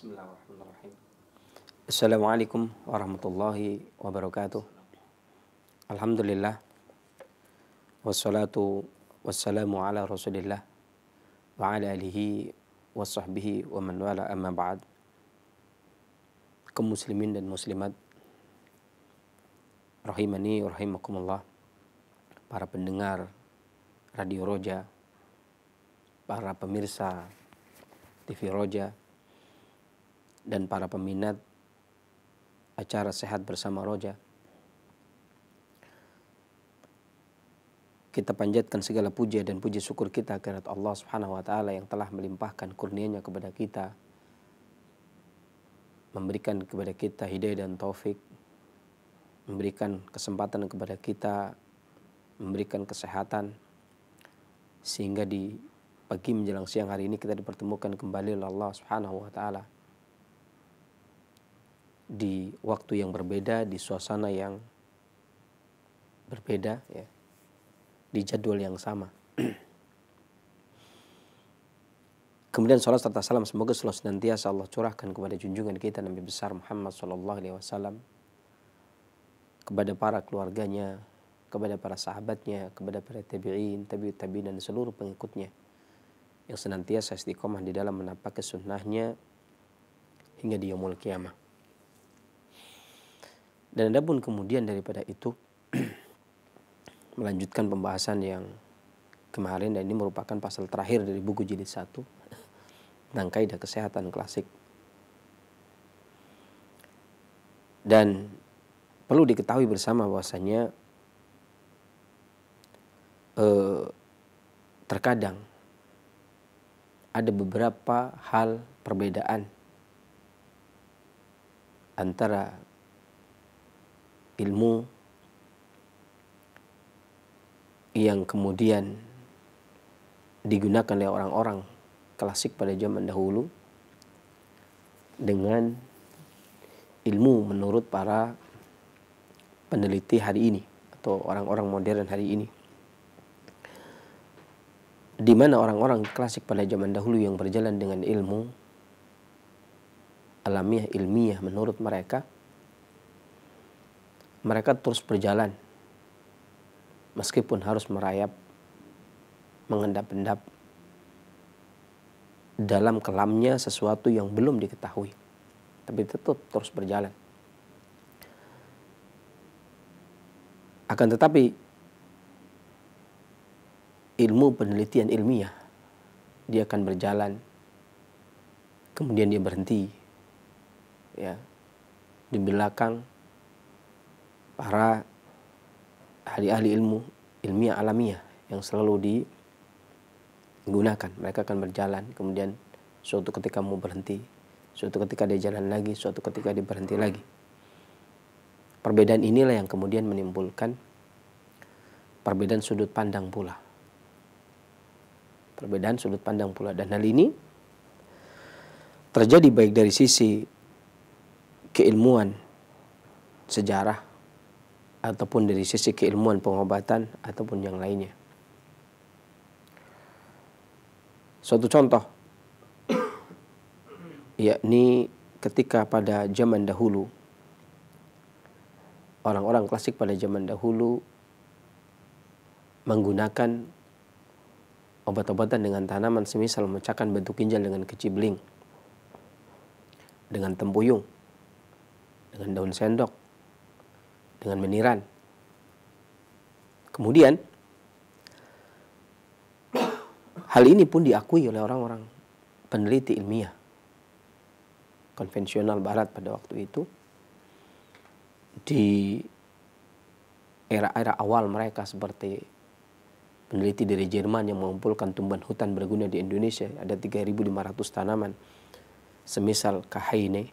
Bismillahirrahmanirrahim. Assalamualaikum warahmatullahi wabarakatuh. Alhamdulillah. Wassalatu wassalamu ala rasulillah wa ala alihi wa sahbihi wa man wala amma ba'd. Kaum muslimin dan muslimat rahimani wa rahimakumullah. Para pendengar Radio Roja, para pemirsa TV Roja, dan para peminat acara sehat bersama Roja. Kita panjatkan segala puja dan puji syukur kita kepada Allah Subhanahu wa taala yang telah melimpahkan kurnianya kepada kita memberikan kepada kita hidayah dan taufik memberikan kesempatan kepada kita memberikan kesehatan sehingga di pagi menjelang siang hari ini kita dipertemukan kembali oleh Allah Subhanahu wa taala di waktu yang berbeda, di suasana yang berbeda, ya, di jadwal yang sama. Kemudian sholat serta salam semoga selalu senantiasa Allah curahkan kepada junjungan kita Nabi besar Muhammad Shallallahu Alaihi Wasallam, kepada para keluarganya, kepada para sahabatnya, kepada para tabiin, tabiut tabiin dan seluruh pengikutnya yang senantiasa istiqomah di dalam menapaki sunnahnya hingga di yaumul kiamah. Dan ada pun kemudian daripada itu melanjutkan pembahasan yang kemarin dan ini merupakan pasal terakhir dari buku jilid 1 tentang kaidah kesehatan klasik. Dan perlu diketahui bersama bahwasanya eh, terkadang ada beberapa hal perbedaan antara ilmu yang kemudian digunakan oleh orang-orang klasik pada zaman dahulu dengan ilmu menurut para peneliti hari ini atau orang-orang modern hari ini di mana orang-orang klasik pada zaman dahulu yang berjalan dengan ilmu alamiah ilmiah menurut mereka mereka terus berjalan meskipun harus merayap mengendap-endap dalam kelamnya sesuatu yang belum diketahui tapi tetap terus berjalan akan tetapi ilmu penelitian ilmiah dia akan berjalan kemudian dia berhenti ya di belakang para ahli-ahli ilmu ilmiah alamiah yang selalu digunakan. Mereka akan berjalan, kemudian suatu ketika mau berhenti, suatu ketika dia jalan lagi, suatu ketika dia berhenti lagi. Perbedaan inilah yang kemudian menimbulkan perbedaan sudut pandang pula. Perbedaan sudut pandang pula dan hal ini terjadi baik dari sisi keilmuan sejarah ataupun dari sisi keilmuan pengobatan ataupun yang lainnya. Suatu contoh, yakni ketika pada zaman dahulu, orang-orang klasik pada zaman dahulu menggunakan obat-obatan dengan tanaman semisal memecahkan batu ginjal dengan kecibling, dengan tempuyung, dengan daun sendok, dengan meniran. Kemudian hal ini pun diakui oleh orang-orang peneliti ilmiah konvensional barat pada waktu itu di era-era awal mereka seperti peneliti dari Jerman yang mengumpulkan tumbuhan hutan berguna di Indonesia ada 3.500 tanaman semisal kahine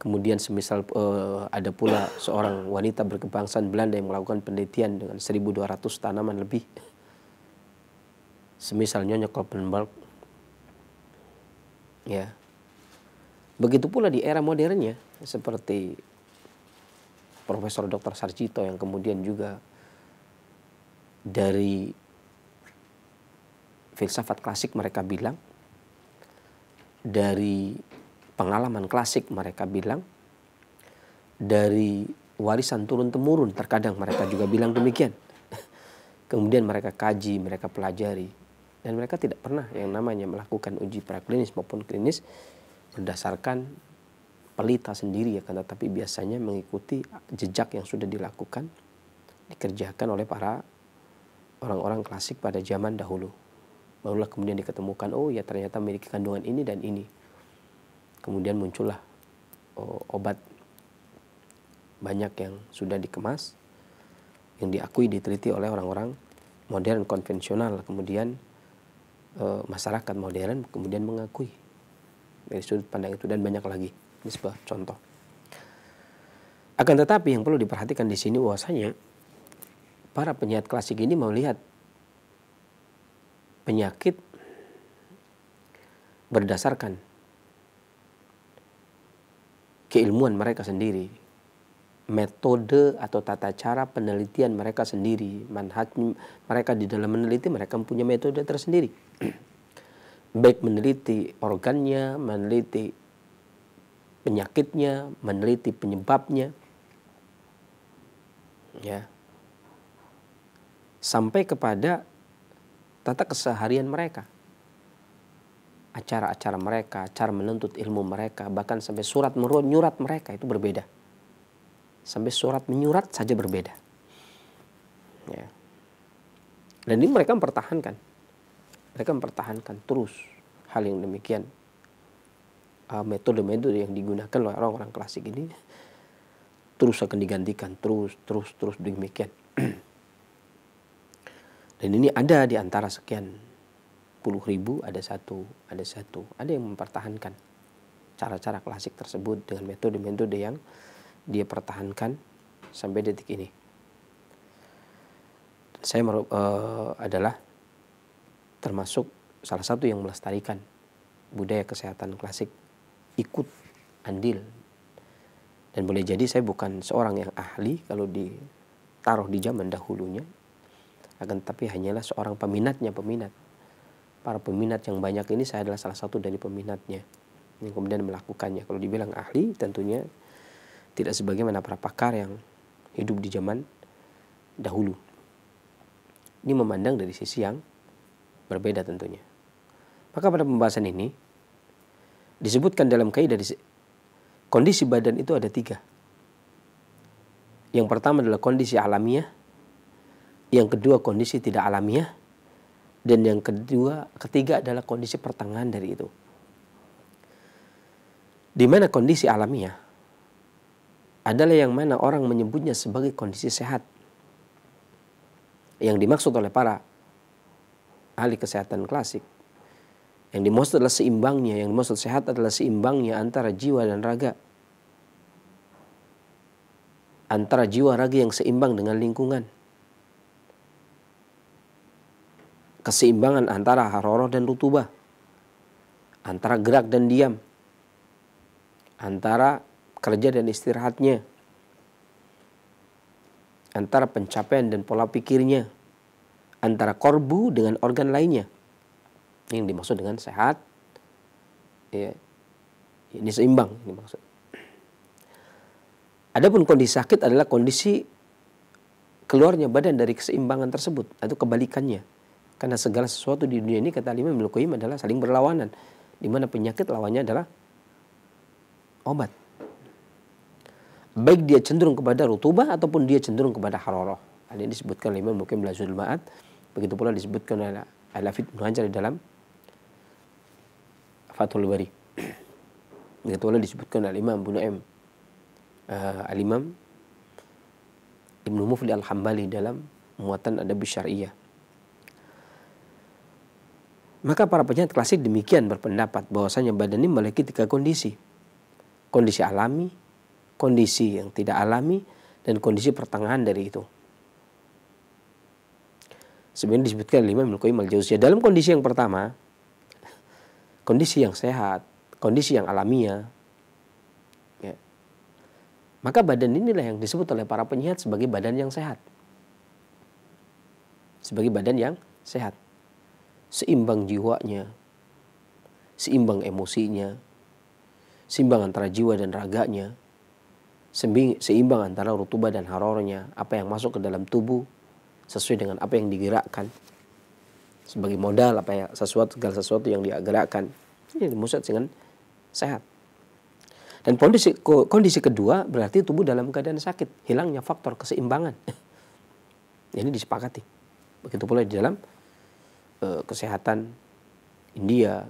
Kemudian semisal uh, ada pula seorang wanita berkebangsaan Belanda yang melakukan penelitian dengan 1200 tanaman lebih. Semisal Nyonya Kloppenberg. Ya. Begitu pula di era modernnya seperti Profesor Dr. Sarjito yang kemudian juga dari filsafat klasik mereka bilang dari pengalaman klasik mereka bilang dari warisan turun temurun terkadang mereka juga bilang demikian kemudian mereka kaji mereka pelajari dan mereka tidak pernah yang namanya melakukan uji praklinis maupun klinis berdasarkan pelita sendiri ya kan tetapi biasanya mengikuti jejak yang sudah dilakukan dikerjakan oleh para orang-orang klasik pada zaman dahulu barulah kemudian diketemukan oh ya ternyata memiliki kandungan ini dan ini kemudian muncullah oh, obat banyak yang sudah dikemas yang diakui diteliti oleh orang-orang modern konvensional kemudian e, masyarakat modern kemudian mengakui dari sudut pandang itu dan banyak lagi ini sebuah contoh akan tetapi yang perlu diperhatikan di sini bahwasanya para penyihat klasik ini mau lihat penyakit berdasarkan keilmuan mereka sendiri, metode atau tata cara penelitian mereka sendiri, manhaj mereka di dalam meneliti mereka punya metode tersendiri. Baik meneliti organnya, meneliti penyakitnya, meneliti penyebabnya. Ya. Sampai kepada tata keseharian mereka acara-acara mereka, cara menuntut ilmu mereka, bahkan sampai surat menyurat mereka itu berbeda. Sampai surat menyurat saja berbeda. Ya. Dan ini mereka mempertahankan. Mereka mempertahankan terus hal yang demikian. Ah, metode-metode yang digunakan oleh orang-orang klasik ini terus akan digantikan, terus, terus, terus demikian. Dan ini ada di antara sekian puluh ribu ada satu, ada satu. Ada yang mempertahankan cara-cara klasik tersebut dengan metode-metode yang dia pertahankan sampai detik ini. Saya uh, adalah termasuk salah satu yang melestarikan budaya kesehatan klasik ikut andil dan boleh jadi saya bukan seorang yang ahli kalau ditaruh di zaman dahulunya akan tapi hanyalah seorang peminatnya peminat para peminat yang banyak ini saya adalah salah satu dari peminatnya yang kemudian melakukannya. Kalau dibilang ahli tentunya tidak sebagaimana para pakar yang hidup di zaman dahulu. Ini memandang dari sisi yang berbeda tentunya. Maka pada pembahasan ini disebutkan dalam kaidah kondisi badan itu ada tiga. Yang pertama adalah kondisi alamiah, yang kedua kondisi tidak alamiah, dan yang kedua, ketiga adalah kondisi pertengahan dari itu. Di mana kondisi alamiah adalah yang mana orang menyebutnya sebagai kondisi sehat. Yang dimaksud oleh para ahli kesehatan klasik. Yang dimaksud adalah seimbangnya, yang dimaksud sehat adalah seimbangnya antara jiwa dan raga. Antara jiwa raga yang seimbang dengan lingkungan keseimbangan antara haroroh dan rutubah, antara gerak dan diam, antara kerja dan istirahatnya, antara pencapaian dan pola pikirnya, antara korbu dengan organ lainnya. yang dimaksud dengan sehat, ya, ini seimbang. Ini maksud. Adapun kondisi sakit adalah kondisi keluarnya badan dari keseimbangan tersebut atau kebalikannya. Karena segala sesuatu di dunia ini kata Imam Ibnu Qayyim adalah saling berlawanan. Di mana penyakit lawannya adalah obat. Baik dia cenderung kepada rutubah ataupun dia cenderung kepada haroroh. Hal ini disebutkan oleh Imam Mukim Lazul Ma'ad. Begitu pula disebutkan oleh al afid di dalam Fathul Bari. Begitu pula disebutkan oleh Imam Ibn M. Uh, eh, Al-Imam Ibn Mufli Al-Hambali dalam muatan ada syariah maka para penyakit klasik demikian berpendapat bahwasanya badan ini memiliki tiga kondisi. Kondisi alami, kondisi yang tidak alami, dan kondisi pertengahan dari itu. Sebenarnya disebutkan lima Imam maljausia. Dalam kondisi yang pertama, kondisi yang sehat, kondisi yang alamiah, ya. maka badan inilah yang disebut oleh para penyihat sebagai badan yang sehat. Sebagai badan yang sehat seimbang jiwanya, seimbang emosinya, seimbang antara jiwa dan raganya, seimbang antara rutuba dan harornya, apa yang masuk ke dalam tubuh sesuai dengan apa yang digerakkan sebagai modal apa ya sesuatu segala sesuatu yang digerakkan ini dimusat dengan sehat dan kondisi kondisi kedua berarti tubuh dalam keadaan sakit hilangnya faktor keseimbangan ini disepakati begitu pula di dalam Eh, kesehatan India,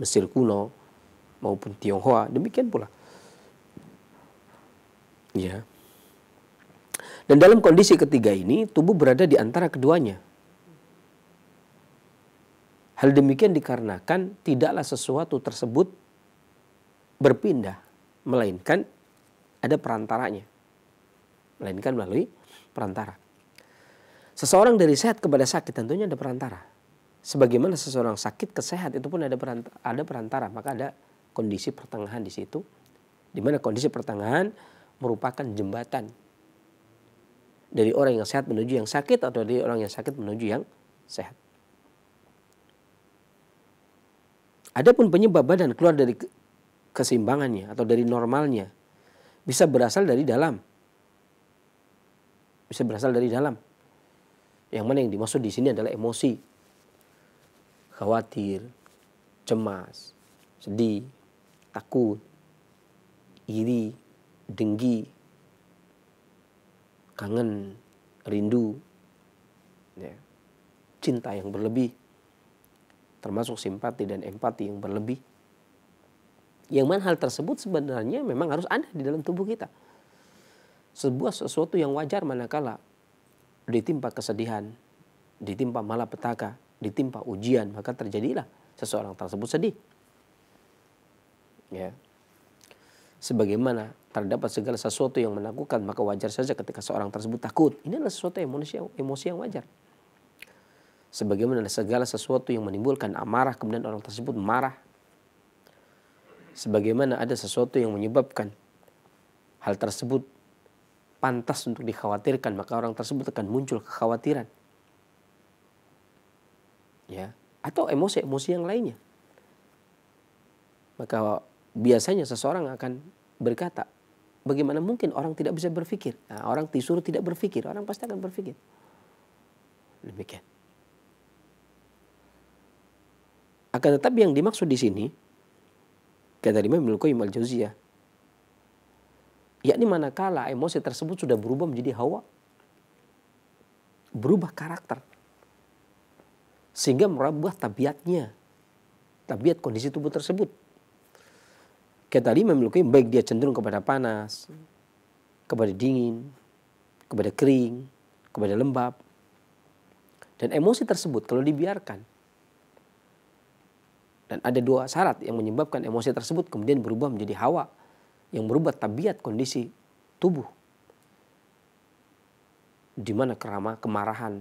Mesir kuno maupun Tionghoa, demikian pula. Ya. Dan dalam kondisi ketiga ini tubuh berada di antara keduanya. Hal demikian dikarenakan tidaklah sesuatu tersebut berpindah, melainkan ada perantaranya. Melainkan melalui perantara. Seseorang dari sehat kepada sakit tentunya ada perantara sebagaimana seseorang sakit ke sehat itu pun ada perantara, ada perantara maka ada kondisi pertengahan di situ di mana kondisi pertengahan merupakan jembatan dari orang yang sehat menuju yang sakit atau dari orang yang sakit menuju yang sehat. Adapun penyebab badan keluar dari keseimbangannya atau dari normalnya bisa berasal dari dalam. Bisa berasal dari dalam. Yang mana yang dimaksud di sini adalah emosi, khawatir, cemas, sedih, takut, iri, dengki, kangen, rindu, ya. cinta yang berlebih, termasuk simpati dan empati yang berlebih. Yang mana hal tersebut sebenarnya memang harus ada di dalam tubuh kita. Sebuah sesuatu yang wajar manakala ditimpa kesedihan, ditimpa malapetaka, ditimpa ujian maka terjadilah seseorang tersebut sedih. Ya. Sebagaimana terdapat segala sesuatu yang menakutkan maka wajar saja ketika seorang tersebut takut. Ini adalah sesuatu emosi yang, emosi yang wajar. Sebagaimana segala sesuatu yang menimbulkan amarah kemudian orang tersebut marah. Sebagaimana ada sesuatu yang menyebabkan hal tersebut pantas untuk dikhawatirkan maka orang tersebut akan muncul kekhawatiran ya atau emosi-emosi yang lainnya. Maka biasanya seseorang akan berkata, bagaimana mungkin orang tidak bisa berpikir? Nah, orang tisur tidak berpikir, orang pasti akan berpikir. Demikian. Akan tetapi yang dimaksud di sini, kata Imam melukai imal al-Jauziyah, yakni manakala emosi tersebut sudah berubah menjadi hawa, berubah karakter, sehingga merubah tabiatnya, tabiat kondisi tubuh tersebut. Kayak tadi memiliki baik dia cenderung kepada panas, kepada dingin, kepada kering, kepada lembab. Dan emosi tersebut kalau dibiarkan dan ada dua syarat yang menyebabkan emosi tersebut kemudian berubah menjadi hawa yang merubah tabiat kondisi tubuh. Di mana kerama, kemarahan,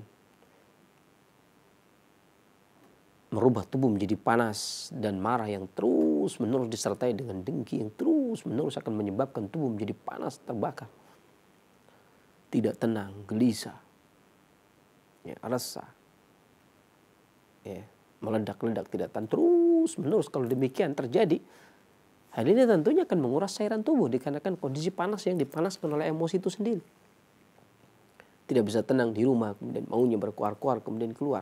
merubah tubuh menjadi panas dan marah yang terus menerus disertai dengan dengki yang terus menerus akan menyebabkan tubuh menjadi panas terbakar tidak tenang gelisah ya, resah ya, meledak-ledak tidak tahan terus menerus kalau demikian terjadi hal ini tentunya akan menguras cairan tubuh dikarenakan kondisi panas yang dipanaskan oleh emosi itu sendiri tidak bisa tenang di rumah kemudian maunya berkuar-kuar kemudian keluar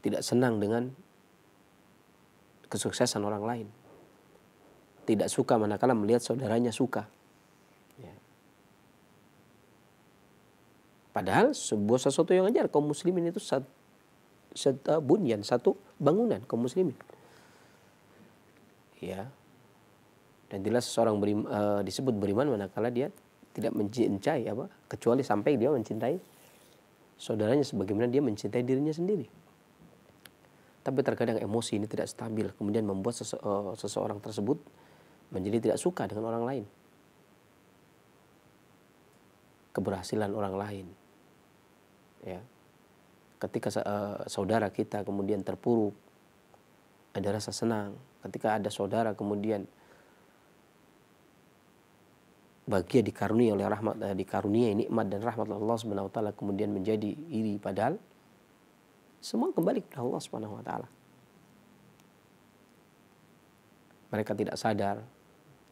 tidak senang dengan kesuksesan orang lain. Tidak suka manakala melihat saudaranya suka. Ya. Padahal sebuah sesuatu yang ajar kaum muslimin itu satu, satu eh, bunyan, satu bangunan kaum muslimin. Ya. Dan jelas seorang berim, uh, eh, disebut beriman manakala dia tidak mencintai apa kecuali sampai dia mencintai saudaranya sebagaimana dia mencintai dirinya sendiri. Tapi terkadang emosi ini tidak stabil, kemudian membuat sese eh, seseorang tersebut menjadi tidak suka dengan orang lain. Keberhasilan orang lain. Ya. Ketika uh, saudara kita kemudian terpuruk, ada rasa senang. Ketika ada saudara kemudian bahagia dikaruniai oleh rahmat eh, dikaruniai nikmat dan rahmat Allah Subhanahu wa taala kemudian menjadi iri padahal semua kembali kepada Allah Subhanahu wa taala. Mereka tidak sadar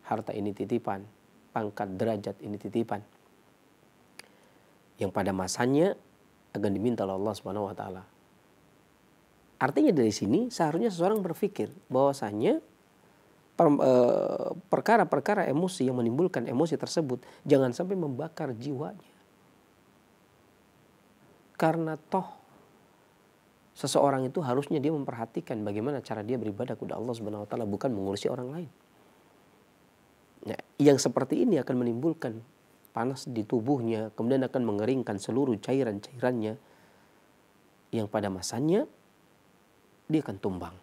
harta ini titipan, pangkat derajat ini titipan. Yang pada masanya akan diminta oleh Allah Subhanahu wa taala. Artinya dari sini seharusnya seseorang berpikir bahwasanya e, perkara-perkara emosi yang menimbulkan emosi tersebut jangan sampai membakar jiwanya. Karena toh seseorang itu harusnya dia memperhatikan bagaimana cara dia beribadah kepada Allah Subhanahu wa taala bukan mengurusi orang lain. Nah, yang seperti ini akan menimbulkan panas di tubuhnya, kemudian akan mengeringkan seluruh cairan-cairannya yang pada masanya dia akan tumbang.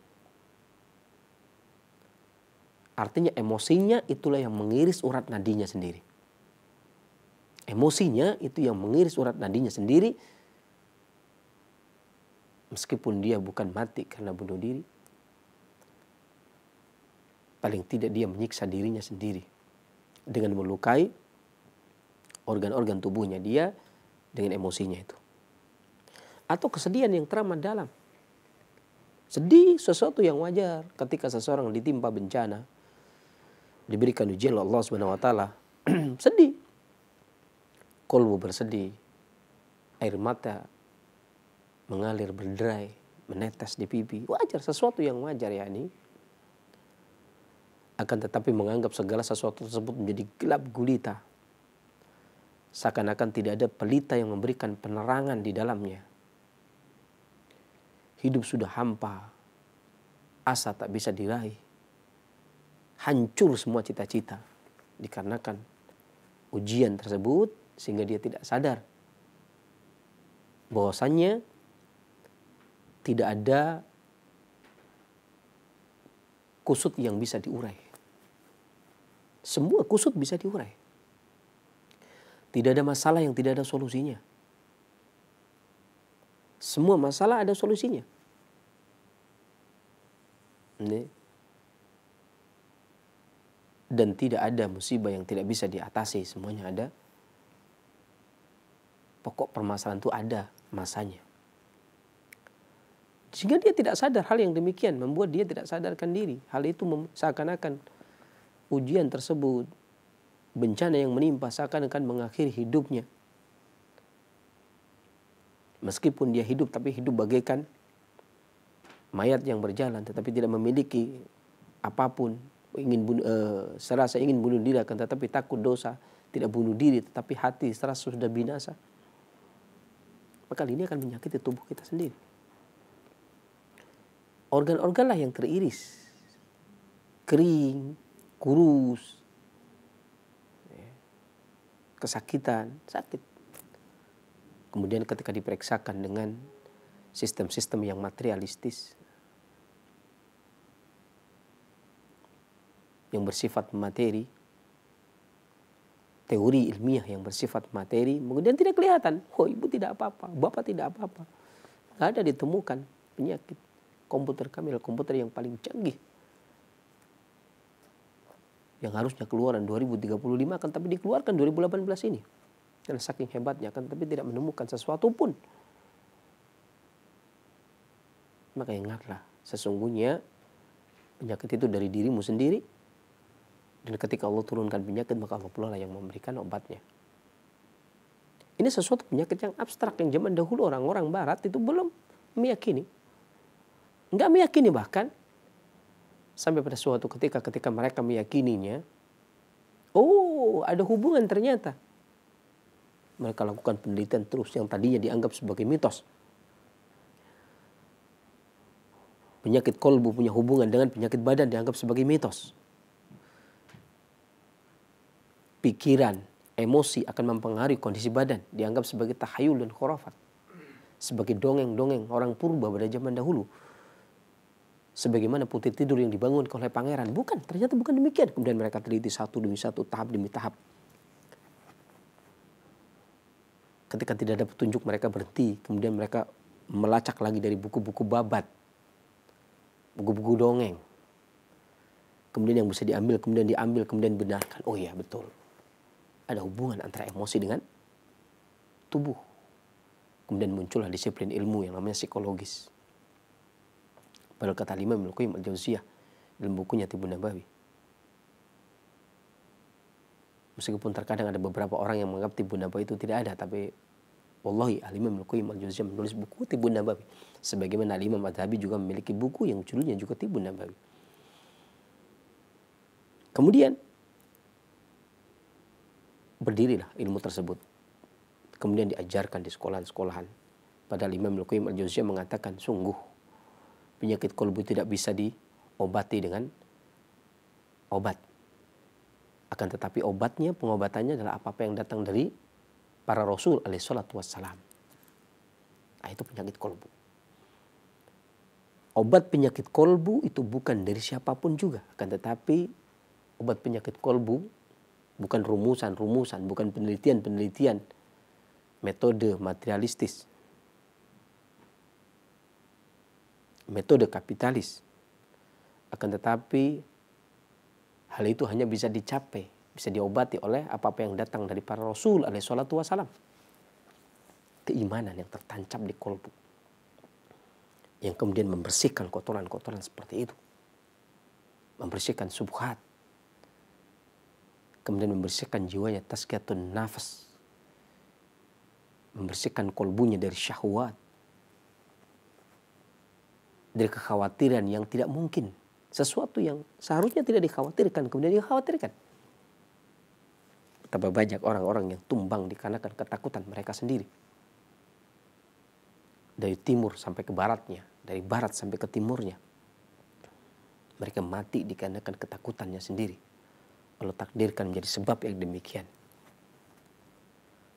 Artinya emosinya itulah yang mengiris urat nadinya sendiri. Emosinya itu yang mengiris urat nadinya sendiri meskipun dia bukan mati karena bunuh diri, paling tidak dia menyiksa dirinya sendiri dengan melukai organ-organ tubuhnya dia dengan emosinya itu. Atau kesedihan yang teramat dalam. Sedih sesuatu yang wajar ketika seseorang ditimpa bencana, diberikan ujian oleh Allah Subhanahu wa taala. sedih. Kolbu bersedih, air mata mengalir, berderai, menetes di pipi. Wajar, sesuatu yang wajar ya ini. Akan tetapi menganggap segala sesuatu tersebut menjadi gelap gulita. Seakan-akan tidak ada pelita yang memberikan penerangan di dalamnya. Hidup sudah hampa, asa tak bisa diraih. Hancur semua cita-cita dikarenakan ujian tersebut sehingga dia tidak sadar bahwasannya tidak ada kusut yang bisa diurai. Semua kusut bisa diurai. Tidak ada masalah yang tidak ada solusinya. Semua masalah ada solusinya. Ini. Dan tidak ada musibah yang tidak bisa diatasi. Semuanya ada. Pokok permasalahan itu ada masanya. Sehingga dia tidak sadar hal yang demikian membuat dia tidak sadarkan diri. Hal itu seakan-akan ujian tersebut, bencana yang menimpa seakan-akan mengakhiri hidupnya. Meskipun dia hidup tapi hidup bagaikan mayat yang berjalan tetapi tidak memiliki apapun ingin bunuh, eh, e, serasa ingin bunuh diri akan tetapi takut dosa tidak bunuh diri tetapi hati serasa sudah binasa maka ini akan menyakiti tubuh kita sendiri organ-organ lah yang teriris kering kurus ya, kesakitan sakit kemudian ketika diperiksakan dengan sistem-sistem yang materialistis yang bersifat materi teori ilmiah yang bersifat materi kemudian tidak kelihatan oh ibu tidak apa-apa bapak tidak apa-apa nggak ada ditemukan penyakit komputer kami adalah komputer yang paling canggih yang harusnya keluaran 2035 akan tapi dikeluarkan 2018 ini dan saking hebatnya akan tapi tidak menemukan sesuatu pun maka ingatlah sesungguhnya penyakit itu dari dirimu sendiri dan ketika Allah turunkan penyakit maka Allah pula yang memberikan obatnya ini sesuatu penyakit yang abstrak yang zaman dahulu orang-orang barat itu belum meyakini nggak meyakini bahkan sampai pada suatu ketika ketika mereka meyakininya oh ada hubungan ternyata mereka lakukan penelitian terus yang tadinya dianggap sebagai mitos penyakit kolbu punya hubungan dengan penyakit badan dianggap sebagai mitos pikiran emosi akan mempengaruhi kondisi badan dianggap sebagai tahayul dan khurafat sebagai dongeng-dongeng orang purba pada zaman dahulu sebagaimana putih tidur yang dibangun oleh pangeran. Bukan, ternyata bukan demikian. Kemudian mereka teliti satu demi satu, tahap demi tahap. Ketika tidak ada petunjuk mereka berhenti, kemudian mereka melacak lagi dari buku-buku babat, buku-buku dongeng. Kemudian yang bisa diambil, kemudian diambil, kemudian benarkan. Oh iya, betul. Ada hubungan antara emosi dengan tubuh. Kemudian muncullah disiplin ilmu yang namanya psikologis Padahal kata Imam Ibnu Qayyim Al-Jauziyah dalam bukunya Tibun Nabawi. Meskipun terkadang ada beberapa orang yang menganggap Tibun Nabawi itu tidak ada, tapi Wallahi Al-Imam ah, Ibnu Qayyim Al-Jauziyah menulis buku Tibun Nabawi. Sebagaimana Al-Imam juga memiliki buku yang judulnya juga Tibun Nabawi. Kemudian berdirilah ilmu tersebut. Kemudian diajarkan di sekolahan-sekolahan. Padahal Imam Al-Qayyim Al-Jauziyah mengatakan, sungguh penyakit kolbu tidak bisa diobati dengan obat. Akan tetapi obatnya, pengobatannya adalah apa-apa yang datang dari para rasul alaih salatu wassalam. Nah, itu penyakit kolbu. Obat penyakit kolbu itu bukan dari siapapun juga. Akan tetapi obat penyakit kolbu bukan rumusan-rumusan, bukan penelitian-penelitian metode materialistis metode kapitalis. Akan tetapi hal itu hanya bisa dicapai, bisa diobati oleh apa-apa yang datang dari para rasul alaihi salatu wasalam. Keimanan yang tertancap di kolbu. Yang kemudian membersihkan kotoran-kotoran seperti itu. Membersihkan subhat. Kemudian membersihkan jiwanya tazkiyatun nafas. Membersihkan kolbunya dari syahwat dari kekhawatiran yang tidak mungkin. Sesuatu yang seharusnya tidak dikhawatirkan, kemudian dikhawatirkan. Betapa banyak orang-orang yang tumbang dikarenakan ketakutan mereka sendiri. Dari timur sampai ke baratnya, dari barat sampai ke timurnya. Mereka mati dikarenakan ketakutannya sendiri. Allah takdirkan menjadi sebab yang demikian.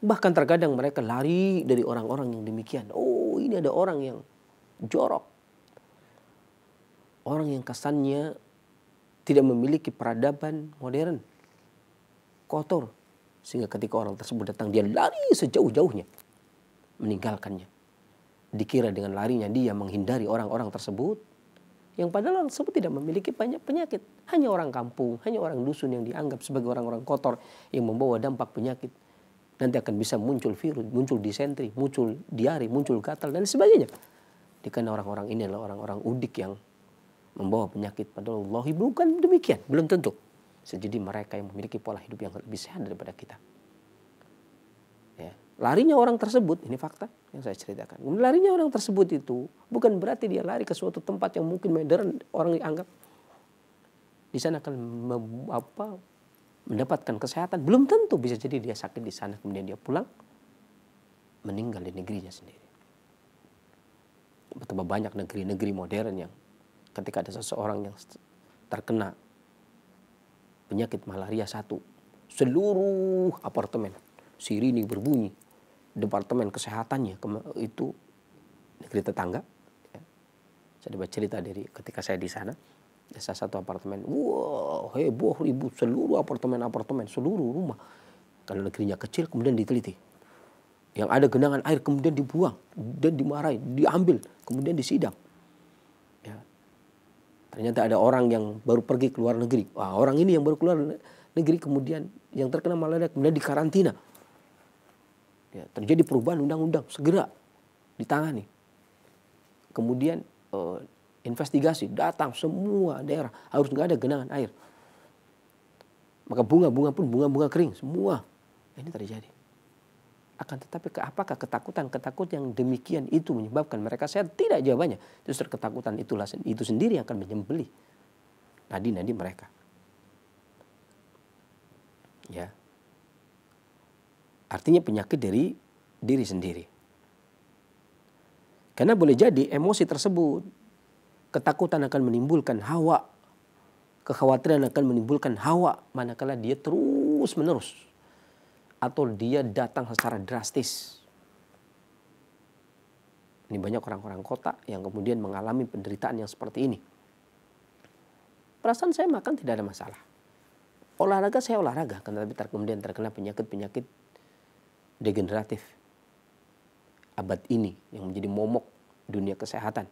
Bahkan terkadang mereka lari dari orang-orang yang demikian. Oh ini ada orang yang jorok, orang yang kesannya tidak memiliki peradaban modern, kotor. Sehingga ketika orang tersebut datang, dia lari sejauh-jauhnya, meninggalkannya. Dikira dengan larinya dia menghindari orang-orang tersebut, yang padahal orang tersebut tidak memiliki banyak penyakit. Hanya orang kampung, hanya orang dusun yang dianggap sebagai orang-orang kotor yang membawa dampak penyakit. Nanti akan bisa muncul virus, muncul disentri, muncul diare, muncul gatal, dan sebagainya. Dikena orang-orang ini adalah orang-orang udik yang membawa penyakit pada Allah bukan demikian belum tentu sejadi mereka yang memiliki pola hidup yang lebih sehat daripada kita ya. larinya orang tersebut ini fakta yang saya ceritakan larinya orang tersebut itu bukan berarti dia lari ke suatu tempat yang mungkin modern orang dianggap di sana akan apa mendapatkan kesehatan belum tentu bisa jadi dia sakit di sana kemudian dia pulang meninggal di negerinya sendiri betapa banyak negeri-negeri modern yang ketika ada seseorang yang terkena penyakit malaria satu, seluruh apartemen Sirini berbunyi, departemen kesehatannya itu negeri tetangga. Ya. Saya dapat cerita dari ketika saya di sana, ya, salah satu apartemen, wow heboh ribut seluruh apartemen-apartemen, seluruh rumah. karena negerinya kecil kemudian diteliti, yang ada genangan air kemudian dibuang dan dimarahi diambil, kemudian disidang. Ternyata ada orang yang baru pergi ke luar negeri. Wah, orang ini yang baru keluar negeri kemudian yang terkena malaria kemudian dikarantina. Ya, terjadi perubahan undang-undang segera ditangani. Kemudian eh, investigasi datang semua daerah harus nggak ada genangan air. Maka bunga-bunga pun bunga-bunga kering semua ini terjadi. Akan tetapi ke apakah ketakutan? ketakutan yang demikian itu menyebabkan mereka saya Tidak jawabannya. Justru ketakutan itulah itu sendiri yang akan menyembeli nadi-nadi mereka. Ya. Artinya penyakit dari diri sendiri. Karena boleh jadi emosi tersebut ketakutan akan menimbulkan hawa, kekhawatiran akan menimbulkan hawa manakala dia terus menerus atau dia datang secara drastis. Ini banyak orang-orang kota yang kemudian mengalami penderitaan yang seperti ini. Perasaan saya makan tidak ada masalah. Olahraga saya olahraga, tetapi kemudian terkena penyakit-penyakit degeneratif. Abad ini yang menjadi momok dunia kesehatan.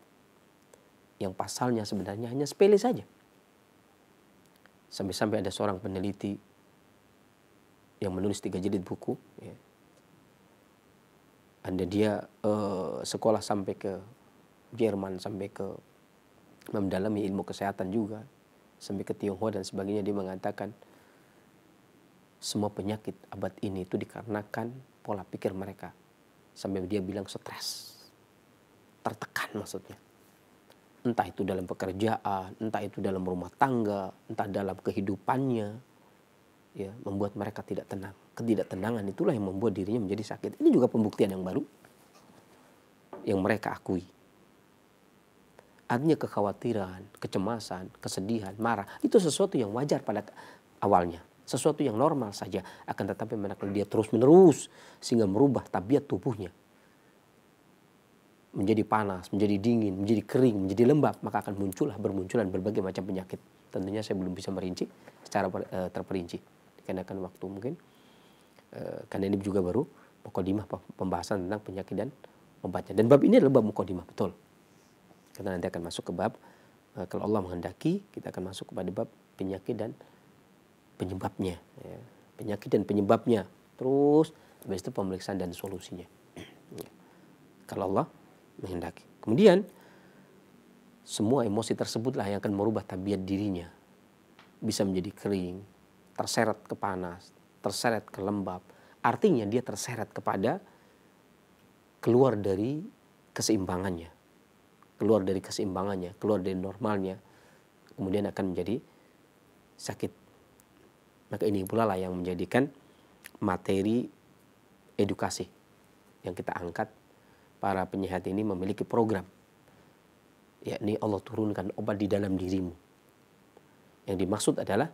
Yang pasalnya sebenarnya hanya sepele saja. Sampai-sampai ada seorang peneliti yang menulis tiga jilid buku ya. anda dia uh, sekolah sampai ke Jerman sampai ke mendalami ilmu kesehatan juga sampai ke Tionghoa dan sebagainya dia mengatakan semua penyakit abad ini itu dikarenakan pola pikir mereka sampai dia bilang stres tertekan maksudnya entah itu dalam pekerjaan entah itu dalam rumah tangga entah dalam kehidupannya ya, membuat mereka tidak tenang. Ketidaktenangan itulah yang membuat dirinya menjadi sakit. Ini juga pembuktian yang baru yang mereka akui. Artinya kekhawatiran, kecemasan, kesedihan, marah itu sesuatu yang wajar pada awalnya, sesuatu yang normal saja. Akan tetapi kalau dia terus menerus sehingga merubah tabiat tubuhnya menjadi panas, menjadi dingin, menjadi kering, menjadi lembab, maka akan muncullah bermunculan berbagai macam penyakit. Tentunya saya belum bisa merinci secara eh, terperinci kenakan waktu mungkin e, karena ini juga baru mukodimah pembahasan tentang penyakit dan obatnya dan bab ini adalah bab mukodimah betul karena nanti akan masuk ke bab e, kalau Allah menghendaki kita akan masuk kepada bab penyakit dan penyebabnya ya. penyakit dan penyebabnya terus habis itu pemeriksaan dan solusinya ya. kalau Allah menghendaki kemudian semua emosi tersebutlah yang akan merubah tabiat dirinya bisa menjadi kering terseret ke panas, terseret ke lembab. Artinya dia terseret kepada keluar dari keseimbangannya. Keluar dari keseimbangannya, keluar dari normalnya. Kemudian akan menjadi sakit. Maka ini pula lah yang menjadikan materi edukasi yang kita angkat para penyehat ini memiliki program yakni Allah turunkan obat di dalam dirimu yang dimaksud adalah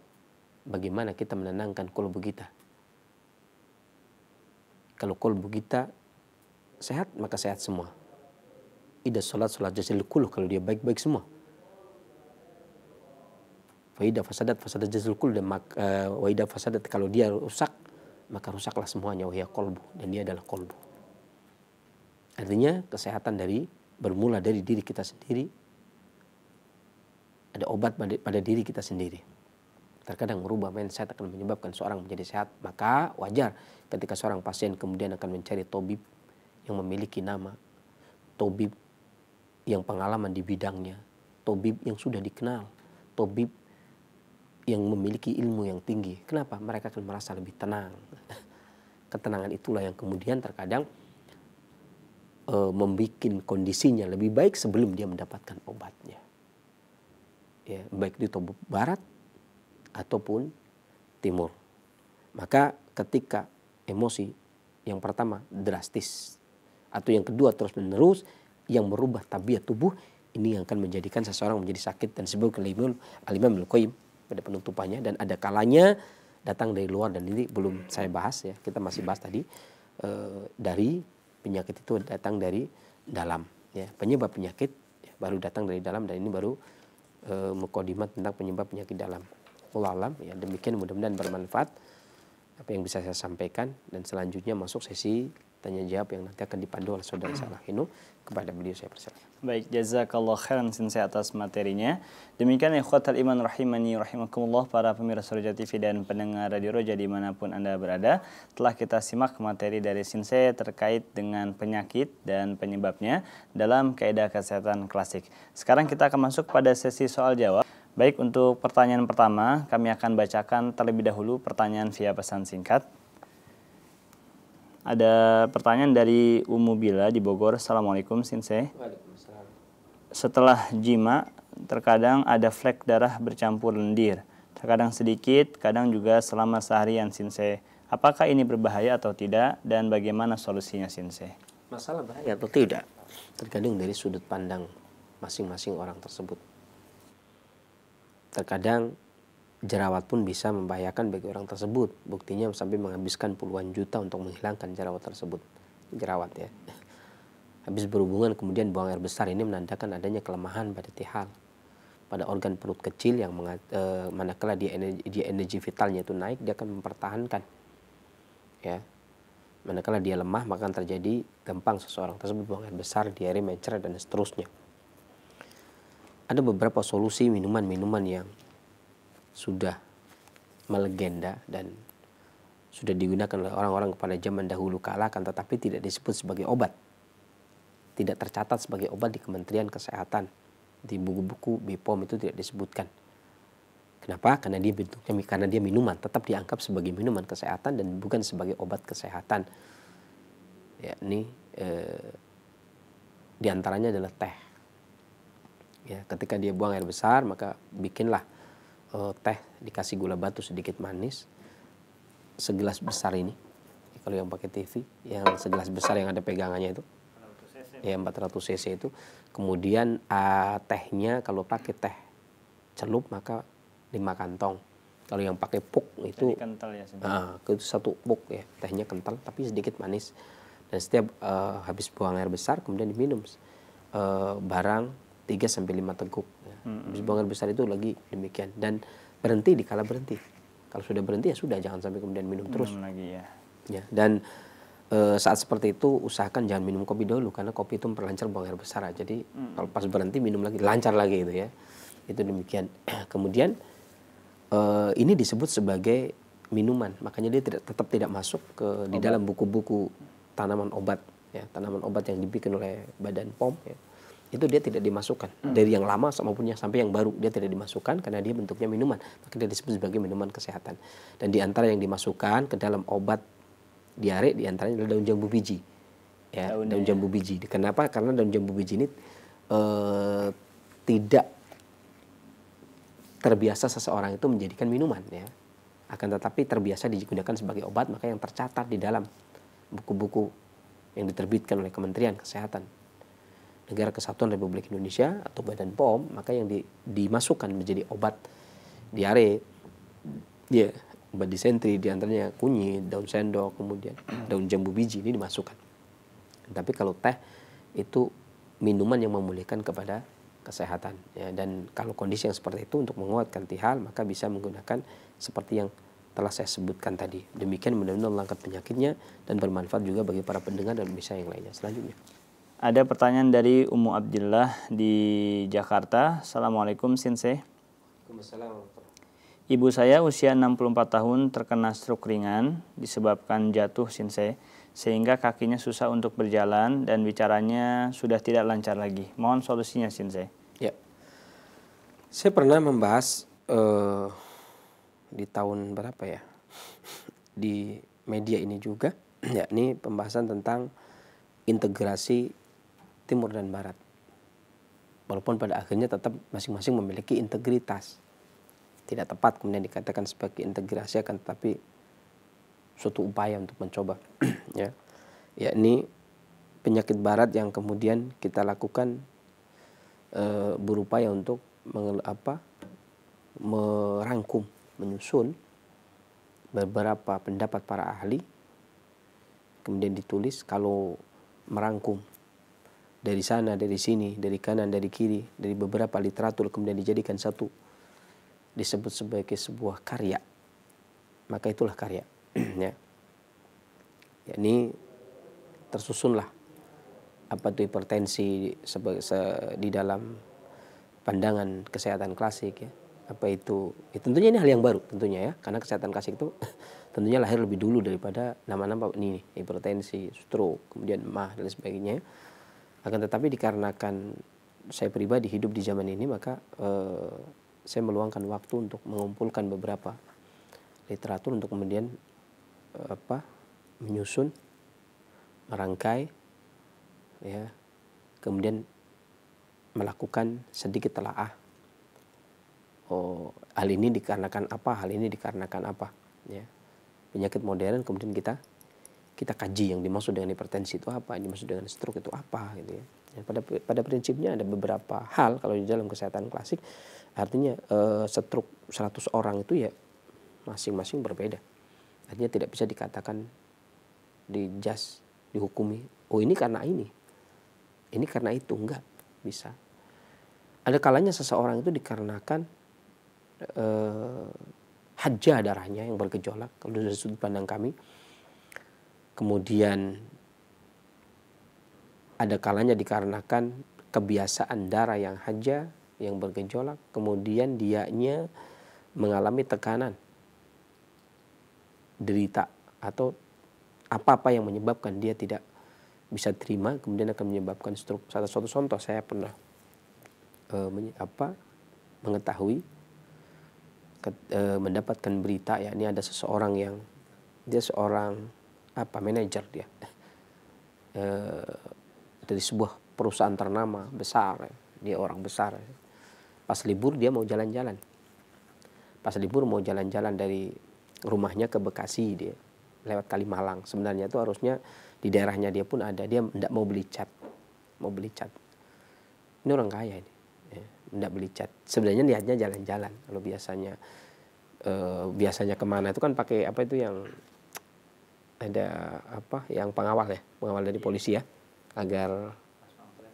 bagaimana kita menenangkan kolbu kita. Kalau kolbu kita sehat, maka sehat semua. Ida sholat sholat jazil kuluh kalau dia baik-baik semua. Waida fasadat fasadat jazil kuluh dan mak, uh, eh, waida fasadat kalau dia rusak maka rusaklah semuanya wahya kolbu dan dia adalah kolbu. Artinya kesehatan dari bermula dari diri kita sendiri. Ada obat pada diri kita sendiri terkadang merubah mindset akan menyebabkan seorang menjadi sehat. Maka wajar ketika seorang pasien kemudian akan mencari tobib yang memiliki nama, tobib yang pengalaman di bidangnya, tobib yang sudah dikenal, tobib yang memiliki ilmu yang tinggi. Kenapa? Mereka akan merasa lebih tenang. Ketenangan itulah yang kemudian terkadang e, membuat kondisinya lebih baik sebelum dia mendapatkan obatnya. Ya, baik di tobib barat ataupun timur. Maka ketika emosi yang pertama drastis atau yang kedua terus menerus yang merubah tabiat tubuh ini yang akan menjadikan seseorang menjadi sakit dan sebab kelimul alimam qayyim pada penutupannya dan ada kalanya datang dari luar dan ini belum saya bahas ya kita masih bahas tadi e, dari penyakit itu datang dari dalam ya penyebab penyakit ya, baru datang dari dalam dan ini baru e, eh, mukodimat tentang penyebab penyakit dalam Allah alam ya demikian mudah-mudahan bermanfaat apa yang bisa saya sampaikan dan selanjutnya masuk sesi tanya jawab yang nanti akan dipandu oleh saudara Salah Hino kepada beliau saya persilakan. Baik, jazakallah khairan sinsai atas materinya. Demikian ikhwatal iman rahimani rahimakumullah para pemirsa Roja TV dan pendengar Radio Roja dimanapun Anda berada. Telah kita simak materi dari sinsai terkait dengan penyakit dan penyebabnya dalam kaidah kesehatan klasik. Sekarang kita akan masuk pada sesi soal jawab. Baik, untuk pertanyaan pertama, kami akan bacakan terlebih dahulu pertanyaan via pesan singkat. Ada pertanyaan dari Umu Bila di Bogor. Assalamualaikum, Sinse. Setelah jima, terkadang ada flek darah bercampur lendir. Terkadang sedikit, kadang juga selama seharian, Sinse. Apakah ini berbahaya atau tidak dan bagaimana solusinya, Sinse? Masalah bahaya atau tidak tergantung dari sudut pandang masing-masing orang tersebut Terkadang jerawat pun bisa membahayakan bagi orang tersebut. Buktinya sampai menghabiskan puluhan juta untuk menghilangkan jerawat tersebut. Jerawat ya. Habis berhubungan kemudian buang air besar ini menandakan adanya kelemahan pada tihal pada organ perut kecil yang mengat, eh, manakala dia energi, dia energi vitalnya itu naik dia akan mempertahankan ya manakala dia lemah maka akan terjadi gampang seseorang tersebut buang air besar diare mencret dan seterusnya ada beberapa solusi minuman-minuman yang sudah melegenda dan sudah digunakan oleh orang-orang kepada zaman dahulu kala kan tetapi tidak disebut sebagai obat. Tidak tercatat sebagai obat di Kementerian Kesehatan. Di buku-buku BPOM itu tidak disebutkan. Kenapa? Karena dia bentuknya karena dia minuman, tetap dianggap sebagai minuman kesehatan dan bukan sebagai obat kesehatan. Ya, ini eh, diantaranya adalah teh Ya, ketika dia buang air besar, maka bikinlah uh, teh dikasih gula batu sedikit manis segelas besar ini. Ya, kalau yang pakai TV, yang segelas besar yang ada pegangannya itu. Ya 400 cc itu. Kemudian uh, tehnya kalau pakai teh celup maka lima kantong. Kalau yang pakai puk itu ya uh, ah, itu satu puk ya tehnya kental tapi sedikit manis dan setiap uh, habis buang air besar kemudian diminum uh, barang 3 sampai 5 teguk. Ya. besar itu lagi demikian dan berhenti di kala berhenti. Kalau sudah berhenti ya sudah jangan sampai kemudian minum terus. lagi ya. Ya, dan e, saat seperti itu usahakan jangan minum kopi dulu karena kopi itu memperlancar buang air besar. Ah. Jadi hmm. kalau pas berhenti minum lagi lancar lagi itu ya. Itu demikian. kemudian e, ini disebut sebagai minuman. Makanya dia tidak tetap tidak masuk ke obat. di dalam buku-buku tanaman obat ya, tanaman obat yang dibikin oleh Badan POM ya itu dia tidak dimasukkan hmm. dari yang lama maupun yang sampai yang baru dia tidak dimasukkan karena dia bentuknya minuman maka dia disebut sebagai minuman kesehatan dan di antara yang dimasukkan ke dalam obat diare di antaranya adalah daun jambu biji ya Daunnya. daun jambu ya. biji kenapa karena daun jambu biji ini e, tidak terbiasa seseorang itu menjadikan minuman ya akan tetapi terbiasa digunakan sebagai obat maka yang tercatat di dalam buku-buku yang diterbitkan oleh Kementerian Kesehatan Negara Kesatuan Republik Indonesia atau Badan POM, maka yang di, dimasukkan menjadi obat diare, ya obat disentri diantaranya kunyit, daun sendok, kemudian daun jambu biji ini dimasukkan. Tapi kalau teh itu minuman yang memulihkan kepada kesehatan ya, dan kalau kondisi yang seperti itu untuk menguatkan tihal maka bisa menggunakan seperti yang telah saya sebutkan tadi. Demikian mudah-mudahan langkat penyakitnya dan bermanfaat juga bagi para pendengar dan bisa yang lainnya. Selanjutnya. Ada pertanyaan dari Umu Abdillah di Jakarta. Assalamualaikum Sinse. Ibu saya usia 64 tahun terkena stroke ringan disebabkan jatuh Sinse sehingga kakinya susah untuk berjalan dan bicaranya sudah tidak lancar lagi. Mohon solusinya Sinse. Ya. Saya pernah membahas uh, di tahun berapa ya? di media ini juga yakni pembahasan tentang integrasi timur dan barat. Walaupun pada akhirnya tetap masing-masing memiliki integritas. Tidak tepat kemudian dikatakan sebagai integrasi akan tetapi suatu upaya untuk mencoba ya. ini penyakit barat yang kemudian kita lakukan e, berupaya untuk mengel, apa merangkum, menyusun beberapa pendapat para ahli kemudian ditulis kalau merangkum dari sana, dari sini, dari kanan, dari kiri, dari beberapa literatur kemudian dijadikan satu disebut sebagai sebuah karya. Maka itulah karya. ya. Ini tersusunlah apa itu hipertensi di dalam pandangan kesehatan klasik ya. Apa itu? Ya, tentunya ini hal yang baru tentunya ya, karena kesehatan klasik itu tentunya lahir lebih dulu daripada nama-nama ini, hipertensi, stroke, kemudian mah dan sebagainya ya akan tetapi dikarenakan saya pribadi hidup di zaman ini maka e, saya meluangkan waktu untuk mengumpulkan beberapa literatur untuk kemudian eh, apa menyusun merangkai ya kemudian melakukan sedikit telaah oh hal ini dikarenakan apa hal ini dikarenakan apa ya penyakit modern kemudian kita kita kaji yang dimaksud dengan hipertensi itu apa, yang dimaksud dengan stroke itu apa gitu ya. ya pada pada prinsipnya ada beberapa hal kalau di dalam kesehatan klasik artinya e, stroke 100 orang itu ya masing-masing berbeda. Artinya tidak bisa dikatakan di just dihukumi, oh ini karena ini. Ini karena itu enggak bisa. Ada kalanya seseorang itu dikarenakan e, eh, haja darahnya yang bergejolak kalau dari sudut pandang kami kemudian ada kalanya dikarenakan kebiasaan darah yang haja yang bergejolak kemudian dianya mengalami tekanan derita atau apa-apa yang menyebabkan dia tidak bisa terima kemudian akan menyebabkan stroke salah satu contoh saya pernah e, apa mengetahui ke, e, mendapatkan berita ya ini ada seseorang yang dia seorang apa manajer dia e, dari sebuah perusahaan ternama besar dia orang besar pas libur dia mau jalan-jalan pas libur mau jalan-jalan dari rumahnya ke Bekasi dia lewat Kalimalang sebenarnya itu harusnya di daerahnya dia pun ada dia tidak mau beli cat mau beli cat ini orang kaya ini tidak ya, beli cat sebenarnya lihatnya jalan-jalan kalau biasanya eh, biasanya kemana itu kan pakai apa itu yang ada apa yang pengawal ya pengawal dari polisi ya agar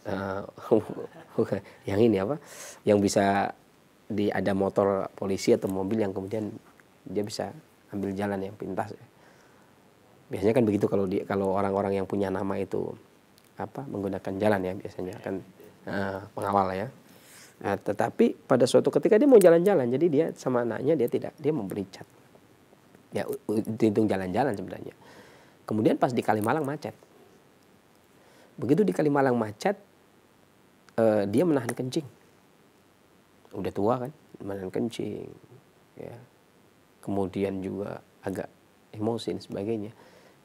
uh, yang ini apa yang bisa di ada motor polisi atau mobil yang kemudian dia bisa ambil jalan yang pintas ya. biasanya kan begitu kalau di kalau orang-orang yang punya nama itu apa menggunakan jalan ya biasanya akan uh, eh, pengawal ya nah, tetapi pada suatu ketika dia mau jalan-jalan jadi dia sama anaknya dia tidak dia memberi cat ya dihitung jalan-jalan sebenarnya Kemudian pas di Kalimalang macet. Begitu di Kalimalang macet, eh, dia menahan kencing. Udah tua kan, menahan kencing. Ya. Kemudian juga agak emosi dan sebagainya.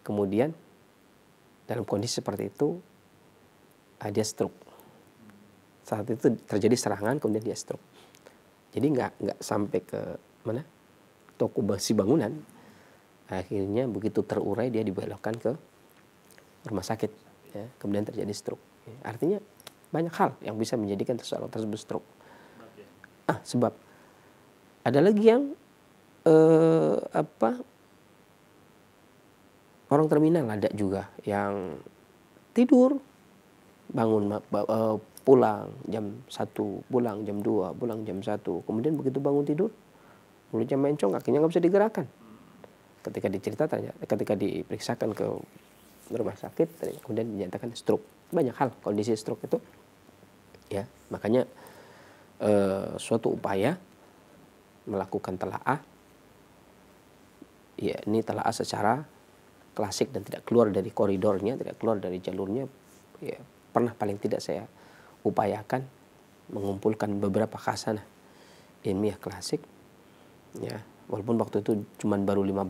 Kemudian dalam kondisi seperti itu, eh, dia stroke. Saat itu terjadi serangan, kemudian dia stroke. Jadi nggak nggak sampai ke mana toko besi bangunan, akhirnya begitu terurai dia dibelokkan ke rumah sakit ya. kemudian terjadi stroke ya. artinya banyak hal yang bisa menjadikan seseorang tersebut stroke ah sebab ada lagi yang eh, apa orang terminal ada juga yang tidur bangun eh, pulang jam satu pulang jam dua pulang jam satu Kemudian begitu bangun tidur, mulutnya mencong, kakinya nggak bisa digerakkan ketika dicerita diceritakan ketika diperiksakan ke rumah sakit kemudian dinyatakan stroke banyak hal kondisi stroke itu ya makanya e, suatu upaya melakukan telaah ya ini telaah secara klasik dan tidak keluar dari koridornya tidak keluar dari jalurnya ya pernah paling tidak saya upayakan mengumpulkan beberapa khasanah ilmiah klasik ya walaupun waktu itu cuma baru 15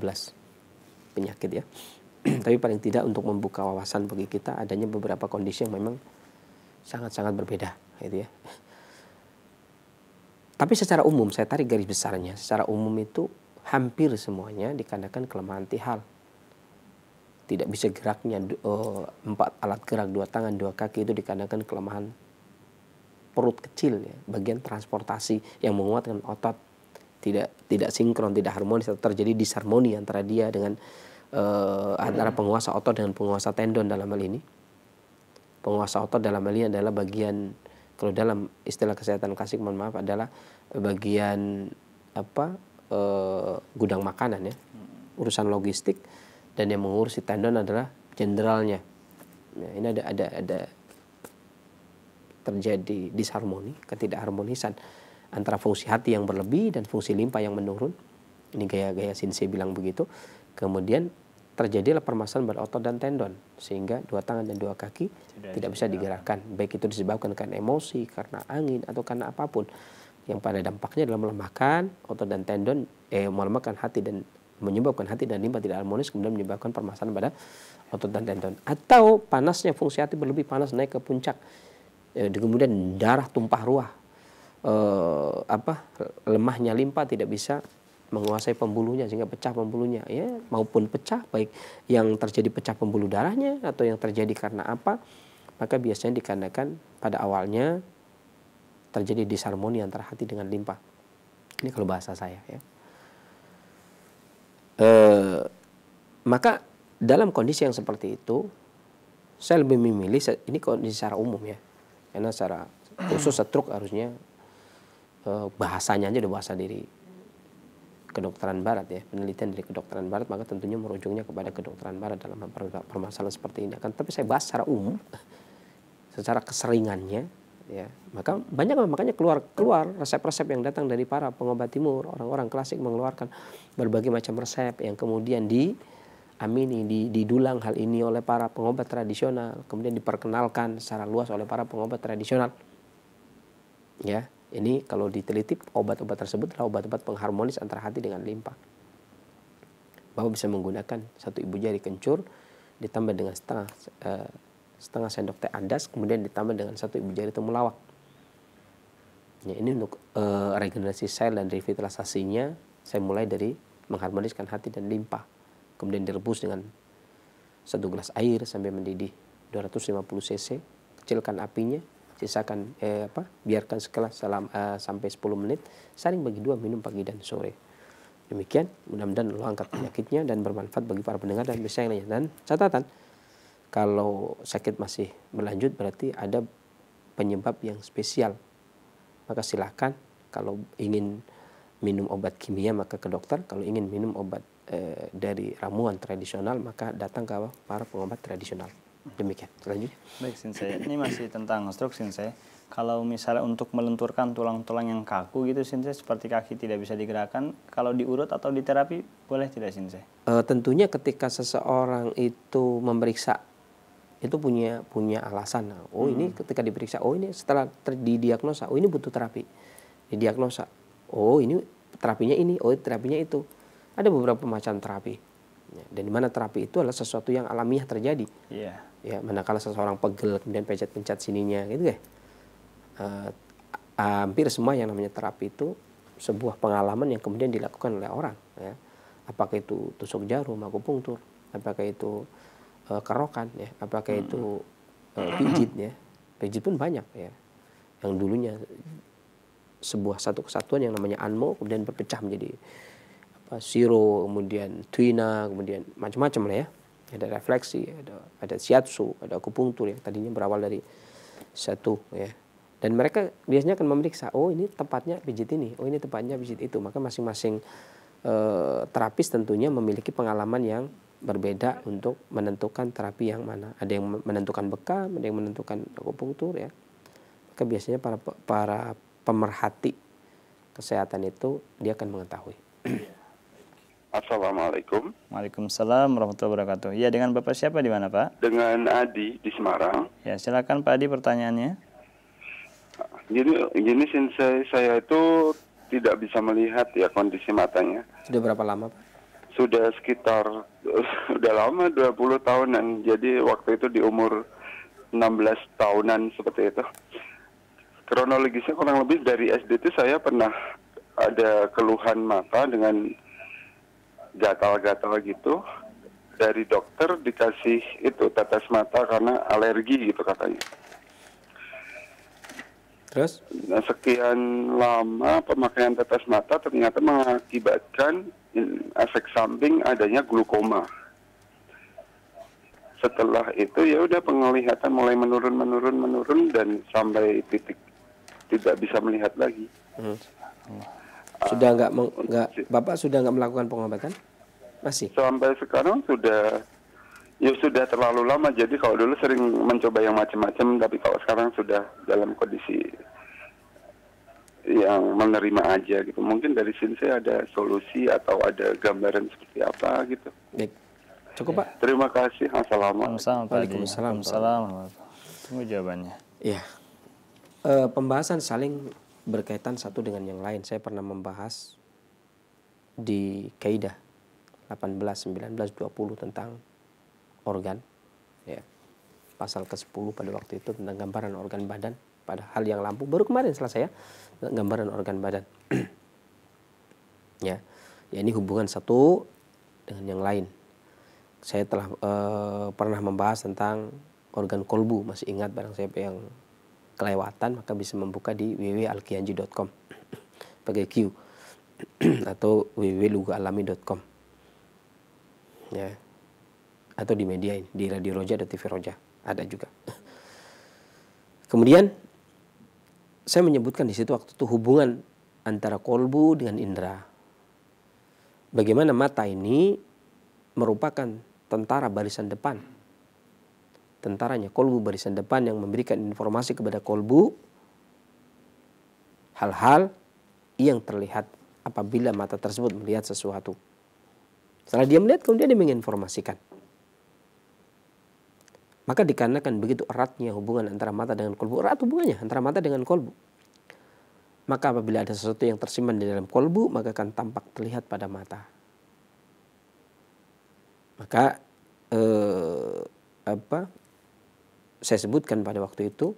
penyakit ya tapi paling tidak untuk membuka wawasan bagi kita adanya beberapa kondisi yang memang sangat-sangat berbeda gitu ya tapi secara umum saya tarik garis besarnya secara umum itu hampir semuanya dikarenakan kelemahan tihal tidak bisa geraknya oh, empat alat gerak dua tangan dua kaki itu dikarenakan kelemahan perut kecil ya bagian transportasi yang menguatkan otot tidak tidak sinkron, tidak harmonis atau terjadi disharmoni antara dia dengan uh, antara penguasa otot dengan penguasa tendon dalam hal ini. Penguasa otot dalam hal ini adalah bagian kalau dalam istilah kesehatan klasik mohon maaf adalah bagian apa uh, gudang makanan ya. Urusan logistik dan yang mengurusi tendon adalah jenderalnya. Nah, ini ada ada ada terjadi disharmoni, ketidakharmonisan antara fungsi hati yang berlebih dan fungsi limpa yang menurun. Ini gaya-gaya sinsi bilang begitu. Kemudian terjadilah permasalahan pada otot dan tendon sehingga dua tangan dan dua kaki tidak, tidak bisa digerakkan. Baik itu disebabkan karena emosi, karena angin atau karena apapun. Yang pada dampaknya adalah melemahkan otot dan tendon, eh melemahkan hati dan menyebabkan hati dan limpa tidak harmonis kemudian menyebabkan permasalahan pada otot dan tendon atau panasnya fungsi hati berlebih panas naik ke puncak eh, kemudian darah tumpah ruah eh, apa lemahnya limpa tidak bisa menguasai pembuluhnya sehingga pecah pembuluhnya ya maupun pecah baik yang terjadi pecah pembuluh darahnya atau yang terjadi karena apa maka biasanya dikarenakan pada awalnya terjadi disharmoni antara hati dengan limpa ini kalau bahasa saya ya e, maka dalam kondisi yang seperti itu saya lebih memilih ini kondisi secara umum ya karena secara khusus setruk harusnya Eh, bahasanya aja udah bahasa dari kedokteran barat ya penelitian dari kedokteran barat maka tentunya merujuknya kepada kedokteran barat dalam permasalahan seperti ini kan tapi saya bahas secara umum secara keseringannya ya maka banyak makanya keluar keluar resep-resep yang datang dari para pengobat timur orang-orang klasik mengeluarkan berbagai macam resep yang kemudian di amini di, didulang hal ini oleh para pengobat tradisional kemudian diperkenalkan secara luas oleh para pengobat tradisional ya ini kalau diteliti obat-obat tersebut adalah obat-obat pengharmonis antara hati dengan limpa. Bapak bisa menggunakan satu ibu jari kencur ditambah dengan setengah eh, setengah sendok teh adas kemudian ditambah dengan satu ibu jari temulawak. Ya, ini untuk eh, regenerasi sel dan revitalisasinya saya mulai dari mengharmoniskan hati dan limpa. Kemudian direbus dengan satu gelas air sampai mendidih 250 cc, kecilkan apinya, sisakan eh, apa biarkan sekelas salam, eh, sampai 10 menit saling bagi dua minum pagi dan sore demikian mudah-mudahan Allah angkat penyakitnya dan bermanfaat bagi para pendengar dan bisa yang lainnya dan catatan kalau sakit masih berlanjut berarti ada penyebab yang spesial maka silahkan kalau ingin minum obat kimia maka ke dokter kalau ingin minum obat eh, dari ramuan tradisional maka datang ke para pengobat tradisional Demikian. Lanjut. Baik, Sensei. Ini masih tentang stroke, Sensei. Kalau misalnya untuk melenturkan tulang-tulang yang kaku gitu, Sensei, seperti kaki tidak bisa digerakkan, kalau diurut atau diterapi boleh tidak, Sensei? Uh, tentunya ketika seseorang itu memeriksa itu punya punya alasan. Oh, hmm. ini ketika diperiksa, oh ini setelah didiagnosa, oh ini butuh terapi. Didiagnosa. Oh, ini terapinya ini, oh terapinya itu. Ada beberapa macam terapi dan di mana terapi itu adalah sesuatu yang alamiah terjadi. Yeah. Ya, manakala seseorang pegel kemudian pencet-pencet sininya gitu ya. Uh, hampir semua yang namanya terapi itu sebuah pengalaman yang kemudian dilakukan oleh orang. Ya. Apakah itu tusuk jarum, akupunktur, apakah itu uh, kerokan, ya, apakah itu uh, pijit ya. Pijit pun banyak ya. Yang dulunya sebuah satu kesatuan yang namanya anmo kemudian berpecah menjadi Siro, kemudian Twina, kemudian macam-macam lah ya. Ada refleksi, ada ada siatsu, ada akupunktur yang tadinya berawal dari satu ya. Dan mereka biasanya akan memeriksa, oh ini tempatnya pijit ini, oh ini tempatnya pijit itu. Maka masing-masing e, terapis tentunya memiliki pengalaman yang berbeda untuk menentukan terapi yang mana. Ada yang menentukan bekam, ada yang menentukan akupunktur ya. Maka biasanya para para pemerhati kesehatan itu dia akan mengetahui. Iya. Assalamualaikum. Waalaikumsalam warahmatullahi wabarakatuh. Ya, dengan Bapak siapa di mana, Pak? Dengan Adi di Semarang. Ya, silakan Pak Adi pertanyaannya. Jadi gini saya, saya itu tidak bisa melihat ya kondisi matanya. Sudah berapa lama, Pak? Sudah sekitar sudah lama 20 tahunan. Jadi waktu itu di umur 16 tahunan seperti itu. Kronologisnya kurang lebih dari SD itu saya pernah ada keluhan mata dengan gatal-gatal gitu dari dokter dikasih itu tetes mata karena alergi gitu katanya. Terus? Nah, sekian lama pemakaian tetes mata ternyata mengakibatkan efek samping adanya glukoma. Setelah itu ya udah penglihatan mulai menurun menurun menurun dan sampai titik tidak bisa melihat lagi. Terus. Hmm. Sudah nggak nggak bapak sudah nggak melakukan pengobatan? Masih. Sampai sekarang sudah ya sudah terlalu lama. Jadi kalau dulu sering mencoba yang macam-macam, tapi kalau sekarang sudah dalam kondisi yang menerima aja gitu. Mungkin dari sini saya ada solusi atau ada gambaran seperti apa gitu. Baik. Cukup ya. Pak. Terima kasih. Assalamualaikum. Waalaikumsalam. Waalaikumsalam. Tunggu jawabannya. ya E, pembahasan saling berkaitan satu dengan yang lain. Saya pernah membahas di kaidah 18, 19, 20 tentang organ. Ya. Pasal ke-10 pada waktu itu tentang gambaran organ badan pada hal yang lampu baru kemarin selesai ya gambaran organ badan ya ya ini hubungan satu dengan yang lain saya telah e, pernah membahas tentang organ kolbu masih ingat barang saya yang kelewatan maka bisa membuka di www.alkianji.com pakai Q atau www.lugualami.com, ya atau di media ini di Radio Roja dan TV Roja ada juga kemudian saya menyebutkan di situ waktu itu hubungan antara kolbu dengan indera bagaimana mata ini merupakan tentara barisan depan tentaranya kolbu barisan depan yang memberikan informasi kepada kolbu hal-hal yang terlihat apabila mata tersebut melihat sesuatu. Setelah dia melihat kemudian dia menginformasikan. Maka dikarenakan begitu eratnya hubungan antara mata dengan kolbu, erat hubungannya antara mata dengan kolbu. Maka apabila ada sesuatu yang tersimpan di dalam kolbu, maka akan tampak terlihat pada mata. Maka eh, apa saya sebutkan pada waktu itu